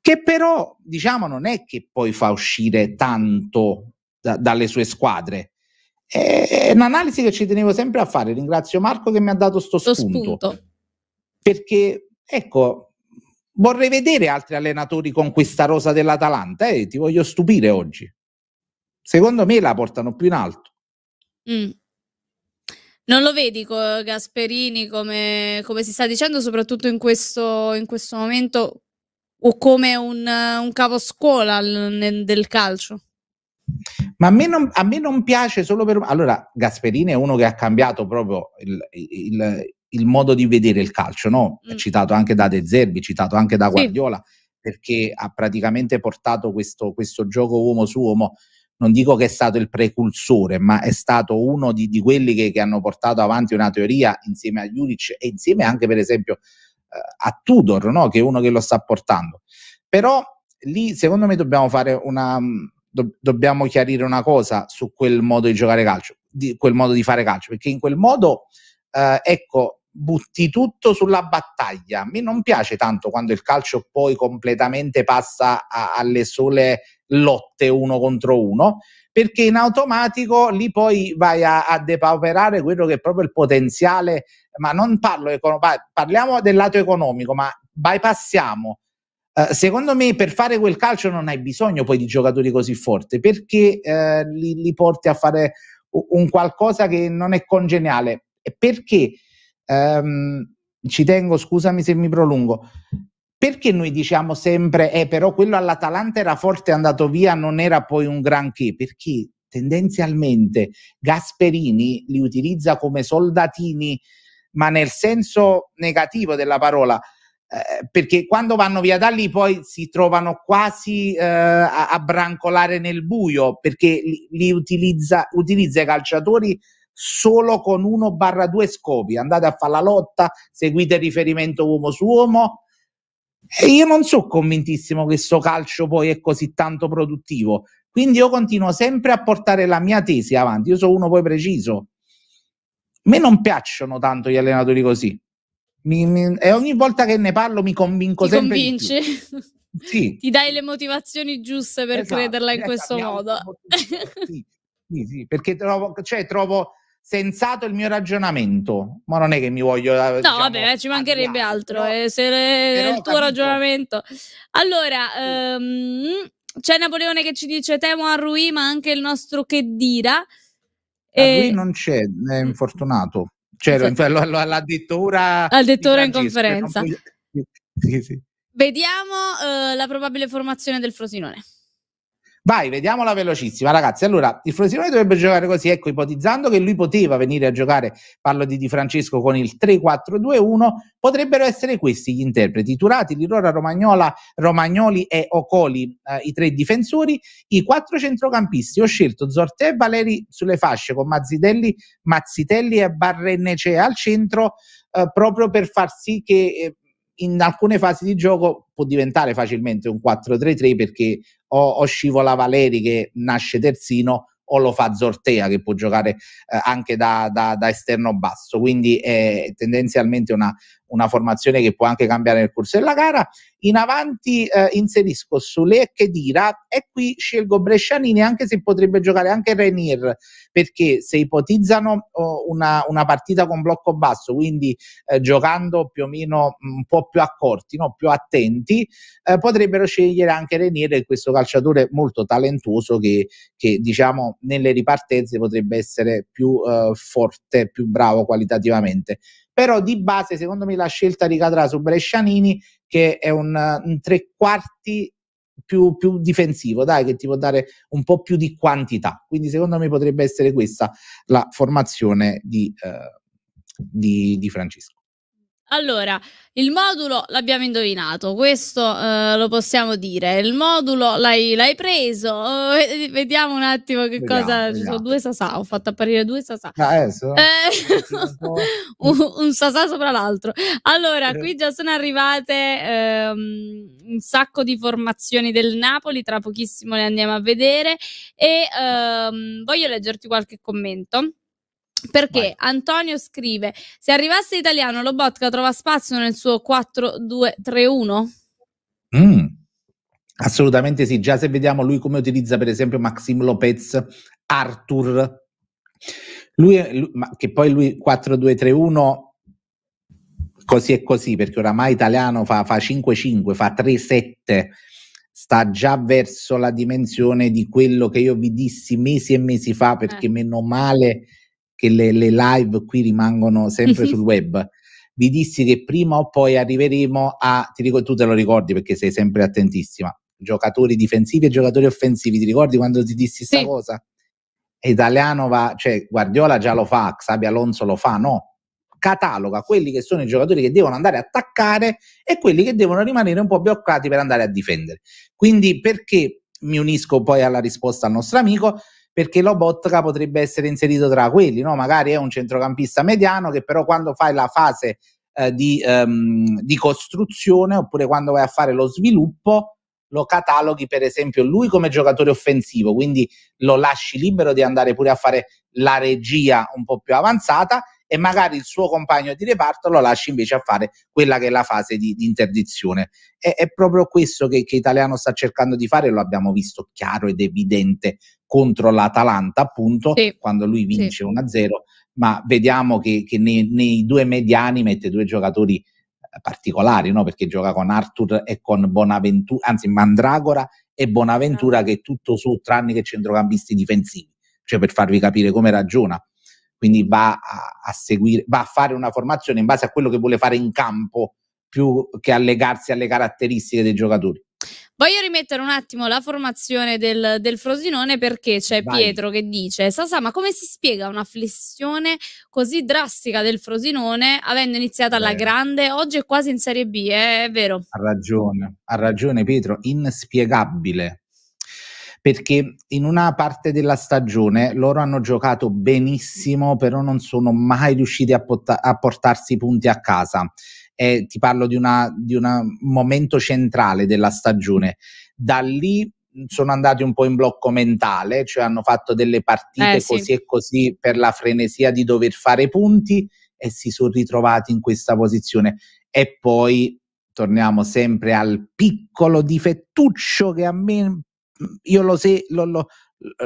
C: che però diciamo non è che poi fa uscire tanto da, dalle sue squadre. È un'analisi che ci tenevo sempre a fare. Ringrazio Marco che mi ha dato sto spunto. spunto. Perché ecco, vorrei vedere altri allenatori con questa rosa dell'Atalanta e eh, ti voglio stupire oggi. Secondo me la portano più in alto.
B: Mm. Non lo vedi Gasperini come, come, si sta dicendo, soprattutto in questo, in questo momento o come un, un caposcuola nel, del calcio.
C: Ma a me, non, a me, non, piace solo per... Allora, Gasperini è uno che ha cambiato proprio il, il, il modo di vedere il calcio, no? Mm. citato anche da De Zerbi, citato anche da Guardiola, sì. perché ha praticamente portato questo, questo, gioco uomo su uomo. Non dico che è stato il precursore, ma è stato uno di, di quelli che, che, hanno portato avanti una teoria insieme a Juric e insieme anche, per esempio, a Tudor, no? che è uno che lo sta portando. Però lì secondo me dobbiamo fare una mm, do, dobbiamo chiarire una cosa su quel modo di giocare calcio, di quel modo di fare calcio, perché in quel modo eh, ecco, butti tutto sulla battaglia. A me non piace tanto quando il calcio poi completamente passa a, alle sole lotte uno contro uno, perché in automatico lì poi vai a, a depauperare quello che è proprio il potenziale, ma non parlo parliamo del lato economico, ma bypassiamo Uh, secondo me per fare quel calcio non hai bisogno poi di giocatori così forti perché uh, li, li, porti a fare un qualcosa che non è congeniale perché um, ci tengo scusami se mi prolungo perché noi diciamo sempre, eh, però quello all'Atalanta era forte, è andato via, non era poi un granché? Perché tendenzialmente Gasperini li utilizza come soldatini, ma nel senso negativo della parola. Eh, perché quando vanno via da lì poi si trovano quasi eh, a, a, brancolare nel buio perché li, li utilizza, utilizza i calciatori solo con uno barra due scopi andate a fare la lotta seguite riferimento uomo su uomo e io non sono convintissimo che questo calcio poi è così tanto produttivo. Quindi io continuo sempre a portare la mia tesi avanti. Io sono uno poi preciso. A me non piacciono tanto gli allenatori così. Mi, mi, e ogni volta che ne parlo mi convinco Ti sempre.
B: Convinci. [laughs] Sì. Ti dai le motivazioni giuste per esatto, crederla in esatto, questo modo.
C: Sì, sì, perché trovo, cioè, trovo sensato il mio ragionamento, ma non è che mi voglio... Eh, no, diciamo, vabbè,
B: ci mancherebbe altro, no? eh, se è il tuo capito. ragionamento. Allora, ehm, c'è Napoleone che ci dice temo a Rui, ma anche il nostro che dira. E... Lui non
C: c'è, è mm. infortunato. Cioè, sì. lo, lo, l'ha detto ora... L'ha detto ora in conferenza. Puoi... [laughs] Sì, sì.
B: Vediamo eh, la probabile formazione del Frosinone.
C: Vai, vediamola velocissima, ragazzi. Allora, il Frosinone dovrebbe giocare così, ecco, ipotizzando che lui poteva venire a giocare, parlo di Di Francesco con il 3-4-2-1, potrebbero essere questi gli interpreti, Turati, Lirora, Romagnola, Romagnoli e Ocoli, eh, i tre difensori, i quattro centrocampisti. Ho scelto Zortè e Valeri sulle fasce con Mazzidelli, Mazzitelli e Barrennece al centro, eh, proprio per far sì che... Eh, in alcune fasi di gioco può diventare facilmente un 4-3-3 perché o, o scivola Valeri che nasce terzino o lo fa Zortea che può giocare eh, anche da, da, da, esterno basso, quindi è tendenzialmente una, una, formazione che può anche cambiare nel corso della gara in avanti eh, inserisco Sule e Dira e qui scelgo Brescianini anche se potrebbe giocare anche Renier perché se ipotizzano oh, una, una, partita con blocco basso, quindi eh, giocando più o meno mm, un po' più accorti, no? più attenti, eh, potrebbero scegliere anche Renier, questo calciatore molto talentuoso che, che diciamo nelle ripartenze potrebbe essere più eh, forte, più bravo qualitativamente però di base secondo me la scelta ricadrà su Brescianini che è un, un tre quarti più, più, difensivo, dai, che ti può dare un po' più di quantità. Quindi, secondo me, potrebbe essere questa la formazione di, eh, di, di Francesco.
B: Allora, il modulo l'abbiamo indovinato, questo eh, lo possiamo dire. Il modulo l'hai, l'hai preso, eh, vediamo un attimo che vediamo, cosa... Vediamo. Ci sono due sasà, ho fatto apparire due sasà. Ah, eh, [laughs] un, un, sasà sopra l'altro. Allora, eh. qui già sono arrivate ehm, un sacco di formazioni del Napoli, tra pochissimo le andiamo a vedere e ehm, voglio leggerti qualche commento perché Vai. Antonio scrive: Se arrivasse italiano, Lobotka trova spazio nel suo 4-2-3-1? Mm,
C: assolutamente sì. Già se vediamo lui come utilizza, per esempio, Maxim Lopez, Arthur, lui, lui, ma che poi lui 4-2-3-1 così e così, perché oramai italiano fa, fa 5-5, fa 3-7 sta già verso la dimensione di quello che io vi dissi mesi e mesi fa, perché eh. meno male che le, le live qui rimangono sempre sul [laughs] web. Vi dissi che prima o poi arriveremo a, ti dico, tu te lo ricordi perché sei sempre attentissima, giocatori difensivi e giocatori offensivi. Ti ricordi quando ti dissi questa sì. cosa? Italiano va, cioè Guardiola già lo fa, Xabi Alonso lo fa, no? Cataloga quelli che sono i giocatori che devono andare a attaccare e quelli che devono rimanere un po' bloccati per andare a difendere. Quindi perché mi unisco poi alla risposta al nostro amico? perché Lobotka potrebbe essere inserito tra quelli, no? magari è un centrocampista mediano che però quando fai la fase eh, di, ehm, di costruzione oppure quando vai a fare lo sviluppo lo cataloghi per esempio lui come giocatore offensivo, quindi lo lasci libero di andare pure a fare la regia un po' più avanzata e magari il suo compagno di reparto lo lasci invece a fare quella che è la fase di, di interdizione. È, è, proprio questo che, che Italiano sta cercando di fare, lo abbiamo visto chiaro ed evidente contro l'Atalanta, appunto, sì. quando lui vince sì. 1-0, ma vediamo che, che nei, nei due mediani mette due giocatori eh, particolari, no? perché gioca con Arthur e con Bonaventura, anzi Mandragora e Bonaventura ah. che è tutto su tranne che centrocampisti difensivi, cioè per farvi capire come ragiona quindi va a, a, seguire, va a fare una formazione in base a quello che vuole fare in campo più che a legarsi alle caratteristiche dei giocatori.
B: Voglio rimettere un attimo la formazione del, del Frosinone perché c'è Vai. Pietro che dice: Sasà, ma come si spiega una flessione così drastica del Frosinone avendo iniziato alla Beh. grande? Oggi è quasi in Serie B, eh? è vero? Ha
C: ragione, ha ragione Pietro, inspiegabile perché in una parte della stagione loro hanno giocato benissimo, però non sono mai riusciti a, pota- a portarsi i punti a casa. Eh, ti parlo di un momento centrale della stagione. Da lì sono andati un po' in blocco mentale, cioè hanno fatto delle partite eh, così sì. e così per la frenesia di dover fare punti e si sono ritrovati in questa posizione. E poi torniamo sempre al piccolo difettuccio che a me io lo, se, lo, lo,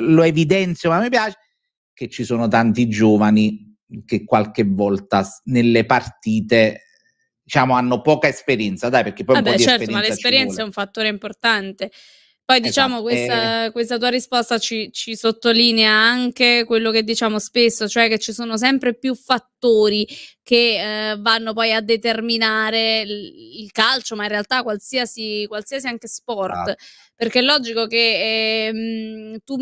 C: lo evidenzio, ma mi piace che ci sono tanti giovani che qualche volta nelle partite diciamo hanno poca esperienza dai perché poi Vabbè, certo ma l'esperienza
B: è un fattore importante poi diciamo esatto. questa, eh... questa, tua risposta ci, ci, sottolinea anche quello che diciamo spesso, cioè che ci sono sempre più fattori che eh, vanno poi a determinare il calcio, ma in realtà qualsiasi, qualsiasi anche sport, ah. perché è logico che eh, tu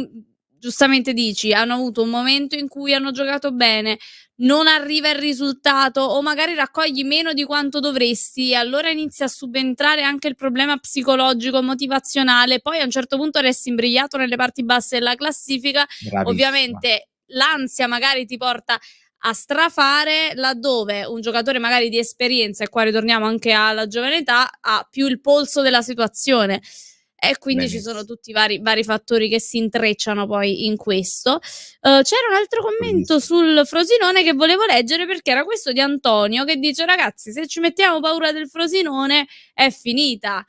B: giustamente dici, hanno avuto un momento in cui hanno giocato bene, non arriva il risultato o magari raccogli meno di quanto dovresti, allora inizia a subentrare anche il problema psicologico, motivazionale, poi a un certo punto resti imbrigliato nelle parti basse della classifica, Bravissima. ovviamente l'ansia magari ti porta a strafare laddove un giocatore magari di esperienza, e qua ritorniamo anche alla giovane età, ha più il polso della situazione e quindi Benissimo. ci sono tutti i vari, vari, fattori che si intrecciano poi in questo. Uh, c'era un altro commento sul Frosinone che volevo leggere perché era questo di Antonio che dice ragazzi se ci mettiamo paura del Frosinone è finita.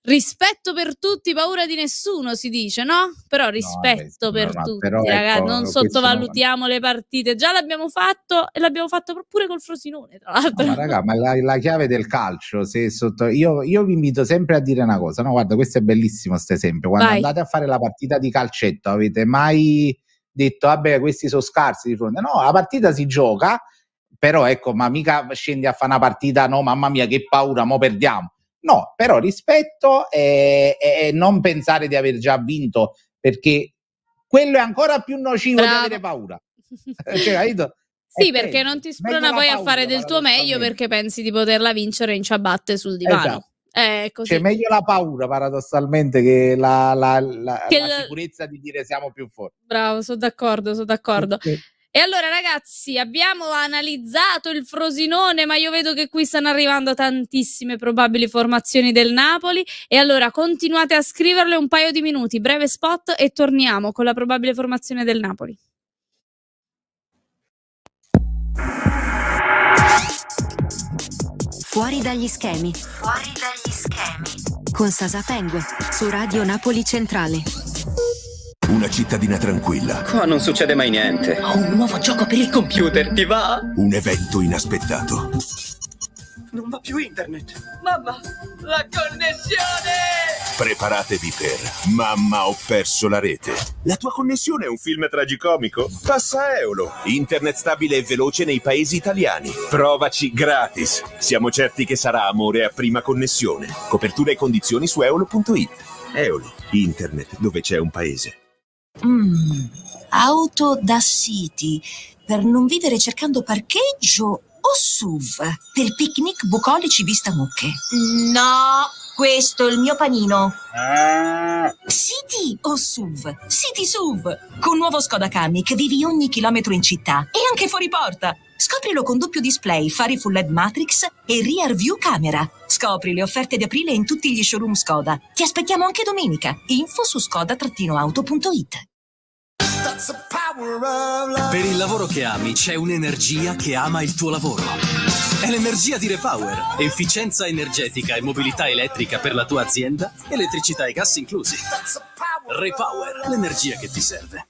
B: Rispetto per tutti, paura di nessuno si dice, no? Però rispetto no, per no, tutti, ragazzi, ecco, non sottovalutiamo sono... le partite. Già l'abbiamo fatto e l'abbiamo fatto pure col Frosinone, tra l'altro. No, ma raga,
C: ma la, la, chiave del calcio, se sotto... io, io, vi invito sempre a dire una cosa, no? Guarda, questo è bellissimo questo esempio. Quando Vai. andate a fare la partita di calcetto, avete mai detto, vabbè, questi sono scarsi di fronte? No, la partita si gioca, però ecco, ma mica scendi a fare una partita, no, mamma mia, che paura, mo perdiamo No, però rispetto e, e non pensare di aver già vinto, perché quello è ancora più nocivo Bravo. di avere paura.
B: Eh, cioè, capito? [laughs] Sì, perché non ti sprona poi a fare del tuo meglio perché pensi di poterla vincere in ciabatte sul eh, divano. Esatto. Eh,
C: cioè, così. Cioè, meglio la paura paradossalmente che la, la, la, che la
B: sicurezza di dire siamo più forti. Bravo, sono d'accordo, sono d'accordo. Perché e allora ragazzi, abbiamo analizzato il Frosinone, ma io vedo che qui stanno arrivando tantissime probabili formazioni del Napoli e allora continuate a scriverle un paio di minuti, breve spot e torniamo con la probabile formazione del Napoli. Fuori dagli schemi. Fuori
A: dagli schemi. Con Sasa Pengue su Radio Napoli Centrale.
D: Una cittadina tranquilla. Qua non succede mai niente. Ho
A: un nuovo gioco per il computer,
D: ti va? Un evento inaspettato.
A: Non va più internet. Mamma, la connessione!
D: Preparatevi per Mamma ho perso la rete. La tua connessione è un film tragicomico? Passa a Eolo. Internet stabile e veloce nei paesi italiani. Provaci gratis. Siamo certi che sarà amore a prima connessione. Copertura e condizioni su eolo.it. Eolo, internet dove c'è un paese.
A: Mm, auto da city per non vivere cercando parcheggio o SUV per picnic bucolici vista mucche. No, questo è il mio panino. City ah. o SUV? City SUV con nuovo Skoda Kami che vivi ogni chilometro in città e anche fuori porta. Scoprilo con doppio display, fari full LED matrix e rear view camera. Scopri le offerte di aprile in tutti gli showroom Skoda. Ti aspettiamo anche domenica. Info su skoda-auto.it. Per il lavoro che ami c'è un'energia che ama il tuo lavoro. È l'energia di Repower. Efficienza energetica e mobilità elettrica per la tua azienda, elettricità e gas inclusi. Repower, l'energia che ti serve.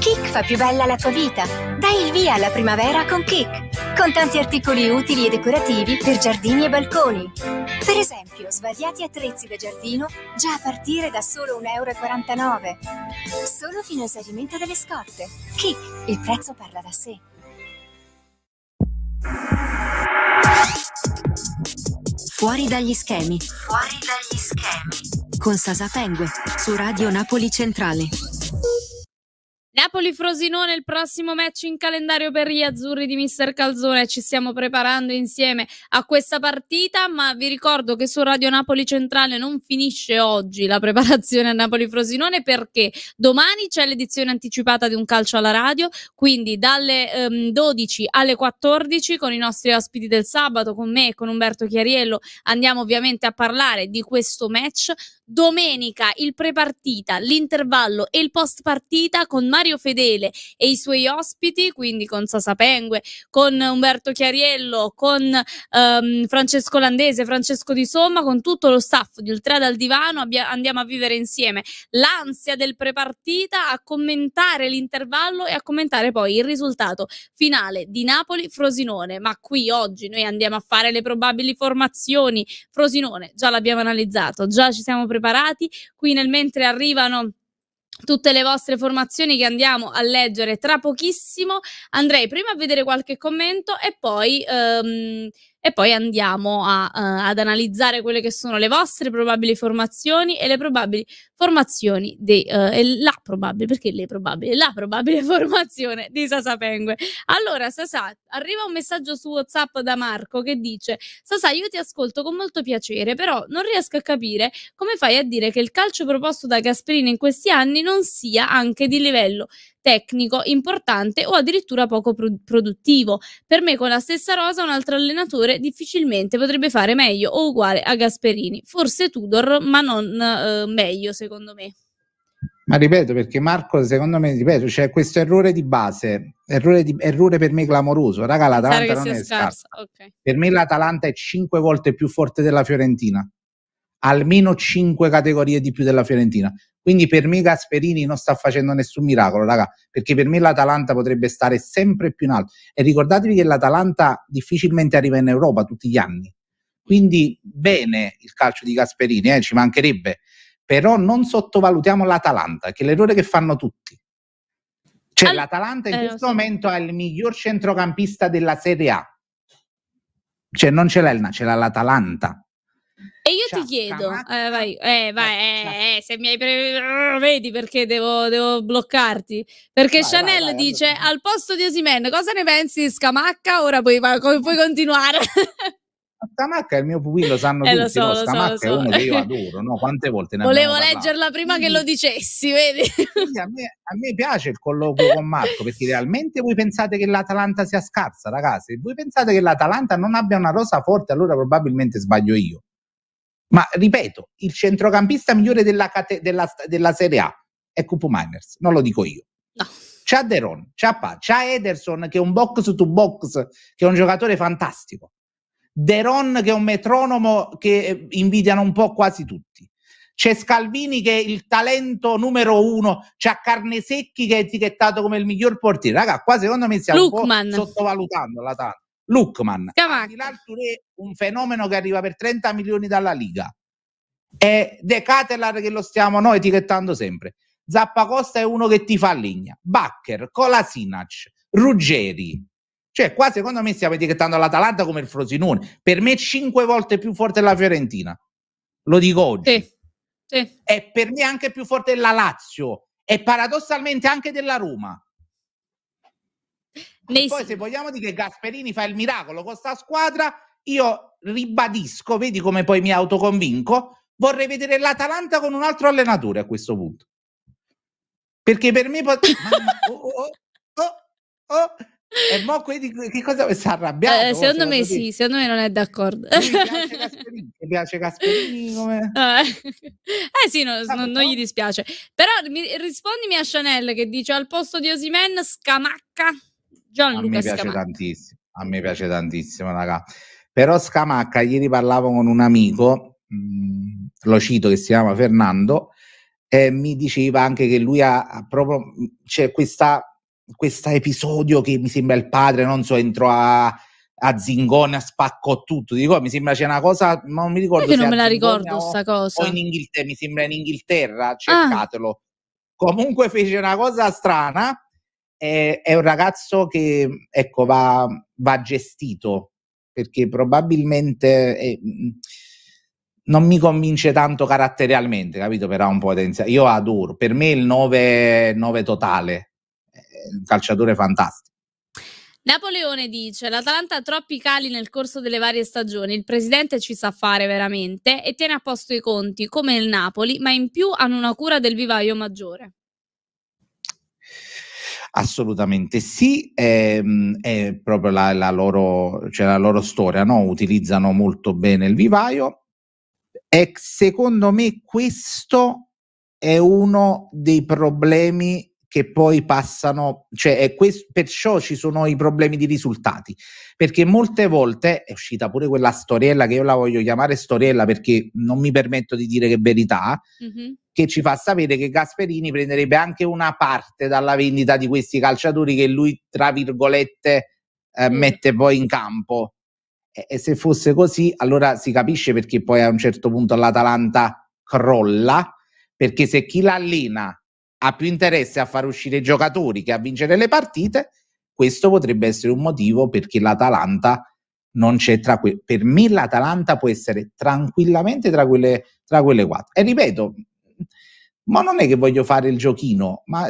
A: Kik fa più bella la tua vita. Dai il via alla primavera con Kik, con tanti articoli utili e decorativi per giardini e balconi. Per esempio, svariati attrezzi da giardino già a partire da solo 1,49 euro. Solo fino al esaurimento delle scorte. Kik, il prezzo parla da sé. Fuori dagli schemi.
B: Fuori dagli schemi.
A: Con Sasa Pengue su Radio Napoli Centrale.
B: Napoli-Frosinone, il prossimo match in calendario per gli azzurri di Mister Calzone. Ci stiamo preparando insieme a questa partita, ma vi ricordo che su Radio Napoli Centrale non finisce oggi la preparazione a Napoli-Frosinone perché domani c'è l'edizione anticipata di Un calcio alla radio, quindi dalle um, ehm, 12 alle 14 con i nostri ospiti del sabato, con me e con Umberto Chiariello andiamo ovviamente a parlare di questo match domenica il prepartita, l'intervallo e il post partita con Mario Fedele e i suoi ospiti, quindi con Sasa Pengue, con Umberto Chiariello, con ehm, Francesco Landese, Francesco Di Somma, con tutto lo staff di Ultra dal Divano, abbia- andiamo a vivere insieme l'ansia del prepartita, a commentare l'intervallo e a commentare poi il risultato finale di Napoli-Frosinone. Ma qui oggi noi andiamo a fare le probabili formazioni. Frosinone, già l'abbiamo analizzato, già ci siamo preparati preparati. Qui nel mentre arrivano tutte le vostre formazioni che andiamo a leggere tra pochissimo. Andrei prima a vedere qualche commento e poi, um, e poi andiamo a, uh, ad analizzare quelle che sono le vostre probabili formazioni e le probabili formazioni di eh, la probabile, perché le probabile, la probabile [laughs] formazione di Sasa Pengue. Allora, Sasa, arriva un messaggio su WhatsApp da Marco che dice: Sasa, io ti ascolto con molto piacere, però non riesco a capire come fai a dire che il calcio proposto da Gasperini in questi anni non sia anche di livello tecnico importante o addirittura poco pro- produttivo. Per me con la stessa rosa un altro allenatore difficilmente potrebbe fare meglio o uguale a Gasperini. Forse Tudor, ma non eh, meglio secondo secondo me.
C: Ma ripeto, perché Marco, secondo me, ripeto, c'è questo errore di base, errore, di, errore per me clamoroso. Raga, l'Atalanta non è scarsa. scarsa. Okay. Per me l'Atalanta è cinque volte più forte della Fiorentina, almeno cinque categorie di più della Fiorentina. Quindi per me Gasperini non sta facendo nessun miracolo, raga, perché per me l'Atalanta potrebbe stare sempre più in alto. E ricordatevi che l'Atalanta difficilmente arriva in Europa tutti gli anni. Quindi bene il calcio di Gasperini, eh, ci mancherebbe però non sottovalutiamo l'Atalanta, che è l'errore che fanno tutti. Cioè Al... l'Atalanta in eh, questo so. momento ha il miglior centrocampista della Serie A. Cioè non ce l'ha il ce l'ha l'Atalanta.
B: E io Ciacca, ti chiedo, eh, vai, eh, vai eh, eh, se mi hai pre... vedi perché devo, devo bloccarti. Perché vai, Chanel vai, vai, dice al posto di Osimen, cosa ne pensi di Scamacca? Ora puoi, puoi continuare. [laughs]
C: Stamacca è il mio pupillo, sanno eh, tutti, lo so, no, Stamacca so, è uno so. che io adoro, no? Quante volte ne Volevo leggerla
B: prima quindi, che lo dicessi, vedi? A me,
C: a me, piace il colloquio con Marco, perché realmente voi pensate che l'Atalanta sia scarsa, ragazzi? Voi pensate che l'Atalanta non abbia una rosa forte, allora probabilmente sbaglio io. Ma ripeto, il centrocampista migliore della, cate- della, della Serie A è Cupo Miners, non lo dico io. No c'ha Deron, c'ha Pa, c'ha Ederson che è un box to box, che è un giocatore fantastico. Deron che è un metronomo che eh, invidiano un po' quasi tutti. C'è Scalvini che è il talento numero uno, c'è Carnesecchi che è etichettato come il miglior portiere. Raga, qua secondo me stiamo un po' sottovalutando la tanto. Lookman. Touré, un fenomeno che arriva per 30 milioni dalla Liga. È De Catelar che lo stiamo noi etichettando sempre. Zappacosta è uno che ti fa legna. Bacher, Colasinac, Ruggeri, cioè, qua secondo me stiamo etichettando l'Atalanta come il Frosinone. Per me cinque volte più forte della Fiorentina. Lo dico oggi. Sì, sì. È per me anche più forte della Lazio e paradossalmente anche della Roma. Nei... Poi se vogliamo dire che Gasperini fa il miracolo con sta squadra, io ribadisco, vedi come poi mi autoconvinco, vorrei vedere l'Atalanta con un altro allenatore a questo punto. Perché per me pot- [laughs] oh, oh, oh, oh, oh. E mo quindi
B: che cosa si è arrabbiato? Eh, secondo me sì, secondo me non è d'accordo. Mi piace Gasperini, come... [laughs] Eh. eh sì, no, non, non gli dispiace. Però mi, rispondimi a Chanel che dice al posto di Osimen Scamacca. a me piace Scamacca.
C: a me piace tantissimo, raga. Però Scamacca, ieri parlavo con un amico, mh, mm, lo cito, che si chiama Fernando, e mi diceva anche che lui ha, ha proprio, c'è cioè questa questo episodio che mi sembra il padre, non so, entrò a, a Zingona, spaccò tutto. Dico, mi sembra c'è una cosa, non mi ricordo. Io non me la ricordo questa cosa. O in Inghilterra, mi sembra in Inghilterra, ah. cercatelo. Ah. Comunque fece una cosa strana. È, è un ragazzo che ecco, va, va gestito perché probabilmente eh, mm, non mi convince tanto caratterialmente, capito? Però ha un potenziale. Io adoro, per me il 9 totale, un calciatore fantastico.
B: Napoleone dice: L'Atalanta ha troppi cali nel corso delle varie stagioni. Il presidente ci sa fare veramente e tiene a posto i conti, come il Napoli, ma in più hanno una cura del vivaio maggiore.
C: Assolutamente sì, è, ehm, è proprio la, la, loro, cioè la loro storia, no? utilizzano molto bene il vivaio. E secondo me questo è uno dei problemi che poi passano, cioè questo, perciò ci sono i problemi di risultati, perché molte volte è uscita pure quella storiella che io la voglio chiamare storiella perché non mi permetto di dire che è verità, mm-hmm. che ci fa sapere che Gasperini prenderebbe anche una parte dalla vendita di questi calciatori che lui, tra virgolette, eh, mm mette poi in campo. E, e se fosse così, allora si capisce perché poi a un certo punto l'Atalanta crolla, perché se chi l'allena ha più interesse a far uscire i giocatori che a vincere le partite, questo potrebbe essere un motivo perché l'Atalanta non c'è tra quelle. Per me l'Atalanta può essere tranquillamente tra quelle, tra quelle quattro. E ripeto, ma non è che voglio fare il giochino, ma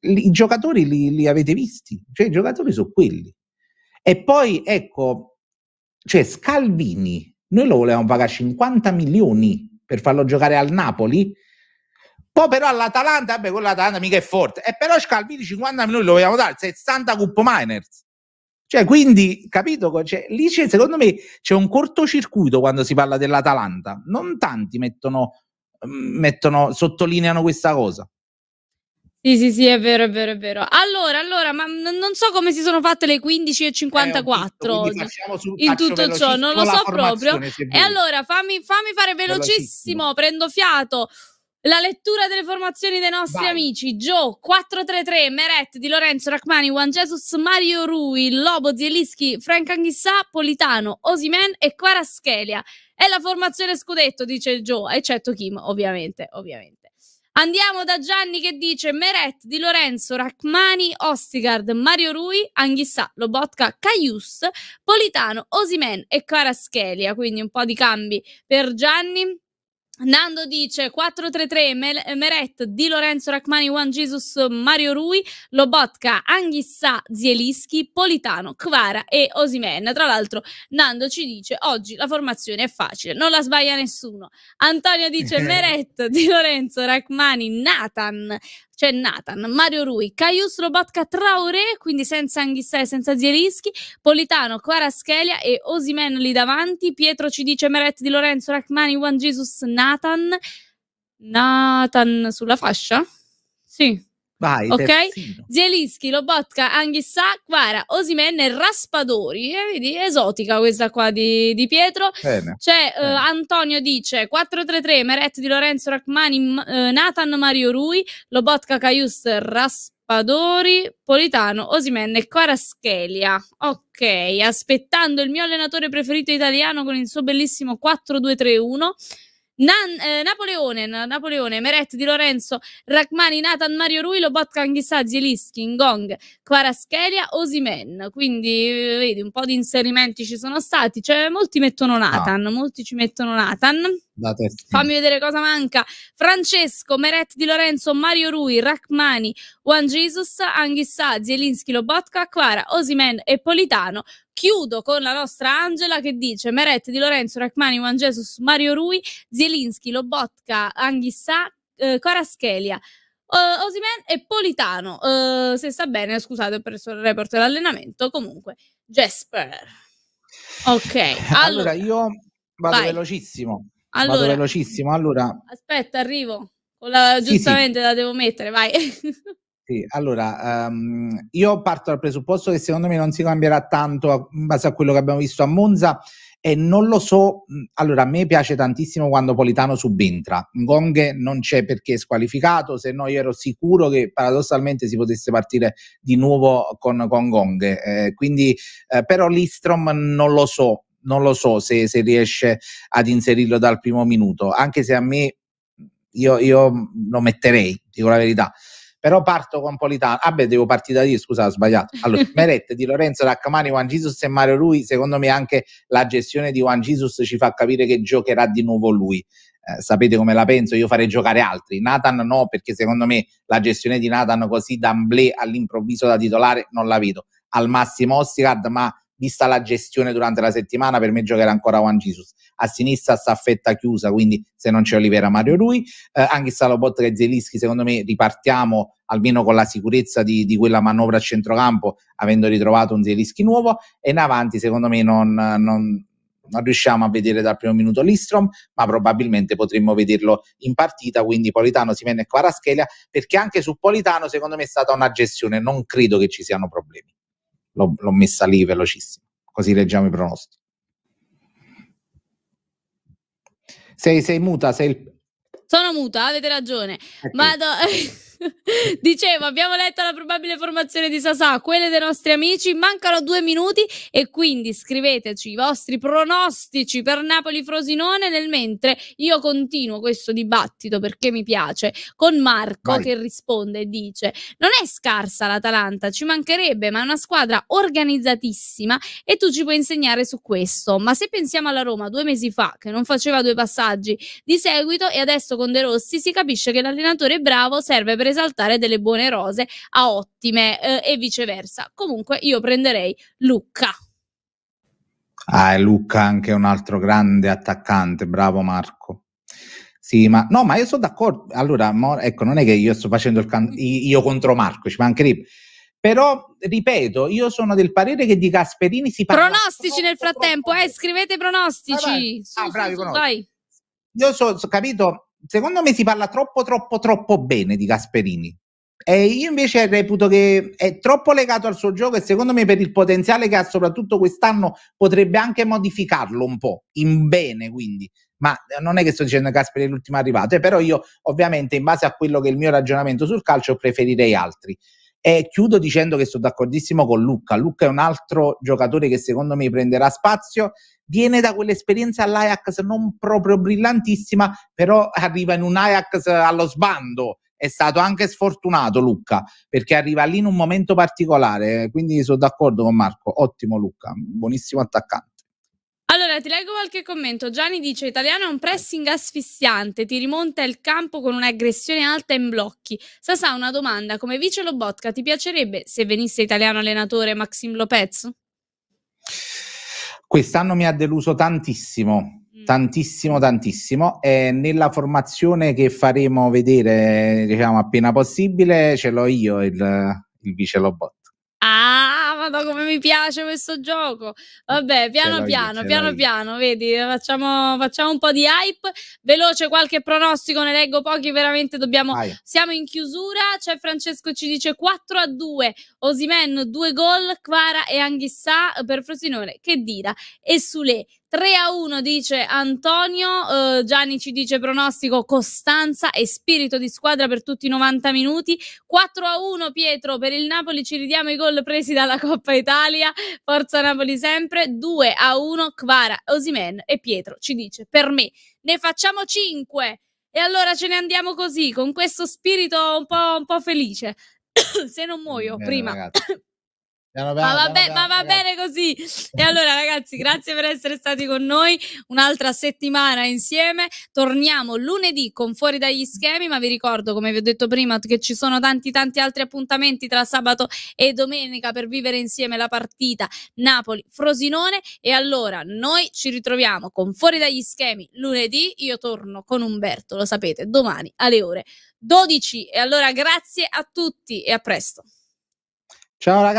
C: i giocatori li, li avete visti, cioè i giocatori sono quelli. E poi ecco, cioè Scalvini, noi lo volevamo pagare 50 milioni per farlo giocare al Napoli, poi però all'Atalanta, vabbè, quell'Atalanta mica è forte. E eh, però Scalvini 50 minuti lo vogliamo dare, 60 Cup Miners. Cioè, quindi, capito? Cioè, lì secondo me c'è un cortocircuito quando si parla dell'Atalanta. Non tanti mettono, mm, mettono, sottolineano questa cosa.
B: Sì, sì, sì, è vero, è vero, è vero. Allora, allora, ma non so come si sono fatte le 15 e 54 eh, visto, su, in tutto ciò, non lo so proprio. E allora, fammi, fammi fare velocissimo, velocissimo. prendo fiato la lettura delle formazioni dei nostri Vai. amici Joe 433, Meret di Lorenzo Rachmani, Juan Jesus, Mario Rui, Lobo Zielischi, Frank Anghissà, Politano, Osimen e Quaraschelia. È la formazione scudetto, dice Joe, eccetto Kim, ovviamente, ovviamente. Andiamo da Gianni che dice Meret di Lorenzo, Rachmani, Ostigard, Mario Rui, Anghissà, Lobotka, Caius, Politano, Osimen e Quaraschelia. Quindi un po' di cambi per Gianni. Nando dice 433 Mel- Meret Di Lorenzo Rachmani Juan Jesus Mario Rui Lobotka Anghissa Zielischi Politano Kvara e Osimen tra l'altro Nando ci dice oggi la formazione è facile non la sbaglia nessuno Antonio dice [laughs] Meret Di Lorenzo Rachmani Nathan c'è cioè, Nathan, Mario Rui, Caius Robotka Traoré, quindi senza Anghissè, senza Zierischi, Politano, Quaraschelia e Osimen lì davanti, Pietro ci dice Meret di Lorenzo, Rachmani, Juan Jesus, Nathan, Nathan sulla fascia? Sì, Vai, ok? Terzino. Zielinski, Lobotka, Anghissà, Quara, Osimen e Raspadori. Eh, vedi, esotica questa qua di, di Pietro. Bene, C'è eh, bene. Uh, Antonio dice 433, 3 Meret di Lorenzo Rachmani, uh, Nathan Mario Rui, Lobotka, Caius, Raspadori, Politano, Osimen e Quaraschelia. Ok, aspettando il mio allenatore preferito italiano con il suo bellissimo 4231. 2 3 1 Nan, eh, Napoleone, Napoleone, Meret Di Lorenzo, Rachmani, Nathan, Mario Rui, Lobotkan, Ghissà, Zielinski, Ngong, Kvaraskelia, Osimen. Quindi vedi un po' di inserimenti ci sono stati, cioè molti mettono Nathan, no. Ah. molti ci mettono Nathan. Fammi vedere cosa manca. Francesco, Meret Di Lorenzo, Mario Rui, Rachmani, Juan Jesus, Anghissà, Zielinski, Lobotka, Quara, Osimen e Politano. Chiudo con la nostra Angela che dice Meret Di Lorenzo, Rachmani, Juan Jesus, Mario Rui, Zielinski, Lobotka, Anghissà, eh, Coraschelia. Uh, eh, Osimen e Politano. Uh, se sta bene, scusate per il report dell'allenamento. Comunque, Jesper. Ok. Eh, allora, allora
C: io vado vai. velocissimo. Allora, Vado velocissimo, allora...
B: Aspetta, arrivo. La, giustamente sì, sì. la devo mettere, vai. [laughs]
C: Sì, allora, um, io parto dal presupposto che secondo me non si cambierà tanto in base a quello che abbiamo visto a Monza e non lo so, mm, allora a me piace tantissimo quando Politano subentra, Gong non c'è perché è squalificato, se no io ero sicuro che paradossalmente si potesse partire di nuovo con, con Gong, eh, quindi eh, però l'Istrom non lo so, non lo so se, se, riesce ad inserirlo dal primo minuto, anche se a me io, io lo metterei, dico la verità però parto con Politano. Ah, beh, devo partire da lì, scusa, ho sbagliato. Allora, [laughs] Meret di Lorenzo Raccamani, Juan Jesus e Mario Lui. Secondo me anche la gestione di Juan Jesus ci fa capire che giocherà di nuovo lui. Eh, sapete come la penso? Io farei giocare altri. Nathan no, perché secondo me la gestione di Nathan così d'amblè all'improvviso da titolare non la vedo. Al massimo Ostigard, ma vista la gestione durante la settimana, per me giocherà ancora Juan Jesus. A sinistra staffetta chiusa, quindi se non c'è Olivera Mario Rui, eh, anche Salobot e Zelischi, secondo me ripartiamo almeno con la sicurezza di, di, quella manovra a centrocampo, avendo ritrovato un Zelischi nuovo, e in avanti secondo me non, non non riusciamo a vedere dal primo minuto l'Istrom, ma probabilmente potremmo vederlo in partita, quindi Politano, si Simen e Quaraschelia, perché anche su Politano secondo me è stata una gestione, non credo che ci siano problemi l'ho, l'ho messa lì velocissima, così leggiamo i pronostici. Sei, sei muta, sei il...
B: Sono muta, avete ragione. Okay. Vado... [laughs] [laughs] Dicevo, abbiamo letto la probabile formazione di Sasà, quelle dei nostri amici. Mancano due minuti e quindi scriveteci i vostri pronostici per Napoli-Frosinone. Nel mentre io continuo questo dibattito perché mi piace con Marco Vai. che risponde e dice: Non è scarsa l'Atalanta, ci mancherebbe, ma è una squadra organizzatissima e tu ci puoi insegnare su questo. Ma se pensiamo alla Roma due mesi fa che non faceva due passaggi di seguito e adesso con De Rossi si capisce che l'allenatore bravo serve per per esaltare delle buone rose a ottime eh, e viceversa. Comunque io prenderei Lucca.
C: Ah, è Lucca anche un altro grande attaccante, bravo Marco. Sì, ma no, ma io sono d'accordo. Allora, mo, ecco, non è che io sto facendo il can- io contro Marco, ci mancherebbe. Però, ripeto, io sono del parere che di Gasperini si parla.
B: Pronostici nel frattempo, eh, scrivete pronostici. Vai, vai. Su, ah, bravi, su, su, vai.
C: Io so, so, capito, secondo me si parla troppo, troppo, troppo bene di Gasperini. E io invece reputo che è troppo legato al suo gioco e secondo me per il potenziale che ha, soprattutto quest'anno, potrebbe anche modificarlo un po' in bene. Quindi, ma eh, non è che sto dicendo che Gasperi è l'ultimo arrivato, eh, però io ovviamente in base a quello che è il mio ragionamento sul calcio preferirei altri. E chiudo dicendo che sono d'accordissimo con Luca. Luca è un altro giocatore che secondo me prenderà spazio viene da quell'esperienza all'Ajax non proprio brillantissima, però arriva in un Ajax allo sbando. È stato anche sfortunato Luca perché arriva lì in un momento particolare, quindi sono d'accordo con Marco. Ottimo Luca, buonissimo attaccante.
B: Allora, ti leggo qualche commento. Gianni dice: Italiano è un pressing asfissiante, ti rimonta il campo con un'aggressione alta in blocchi. Sasà, una domanda: come vice Lobotka, ti piacerebbe se venisse italiano allenatore Maxim Lopez?
C: Quest'anno mi ha deluso tantissimo, mm. tantissimo, tantissimo. E nella formazione che faremo vedere, diciamo, appena possibile, ce l'ho io il, il vice Lobot.
B: Madonna, come mi piace questo gioco. Vabbè, piano vai, piano, piano piano, vedi, facciamo, facciamo, un po' di hype. Veloce qualche pronostico, ne leggo pochi, veramente dobbiamo... Vai. Siamo in chiusura, c'è Francesco ci dice 4 a 2, Osimen 2 gol, Quara e Anghissà per Frosinone, che dira, e Sule 3 a 1 dice Antonio, eh, Gianni ci dice pronostico costanza e spirito di squadra per tutti i 90 minuti, 4 a 1 Pietro per il Napoli, ci ridiamo i gol presi dalla Coppa Italia, forza Napoli sempre, 2 a 1 Kvara, Osimen e Pietro ci dice per me ne facciamo 5 e allora ce ne andiamo così con questo spirito un po', un po felice [coughs] se non muoio Bene, prima. [coughs] Piano piano, ma va, piano, be- ma va bene così. E allora, ragazzi, grazie per essere stati con noi un'altra settimana insieme. Torniamo lunedì con Fuori dagli schemi, ma vi ricordo, come vi ho detto prima, che ci sono tanti tanti altri appuntamenti tra sabato e domenica per vivere insieme la partita Napoli-Frosinone. E allora noi ci ritroviamo con Fuori dagli schemi lunedì. Io torno con Umberto, lo sapete, domani alle ore 12. E allora grazie a tutti e a presto.
C: Ciao ragazzi.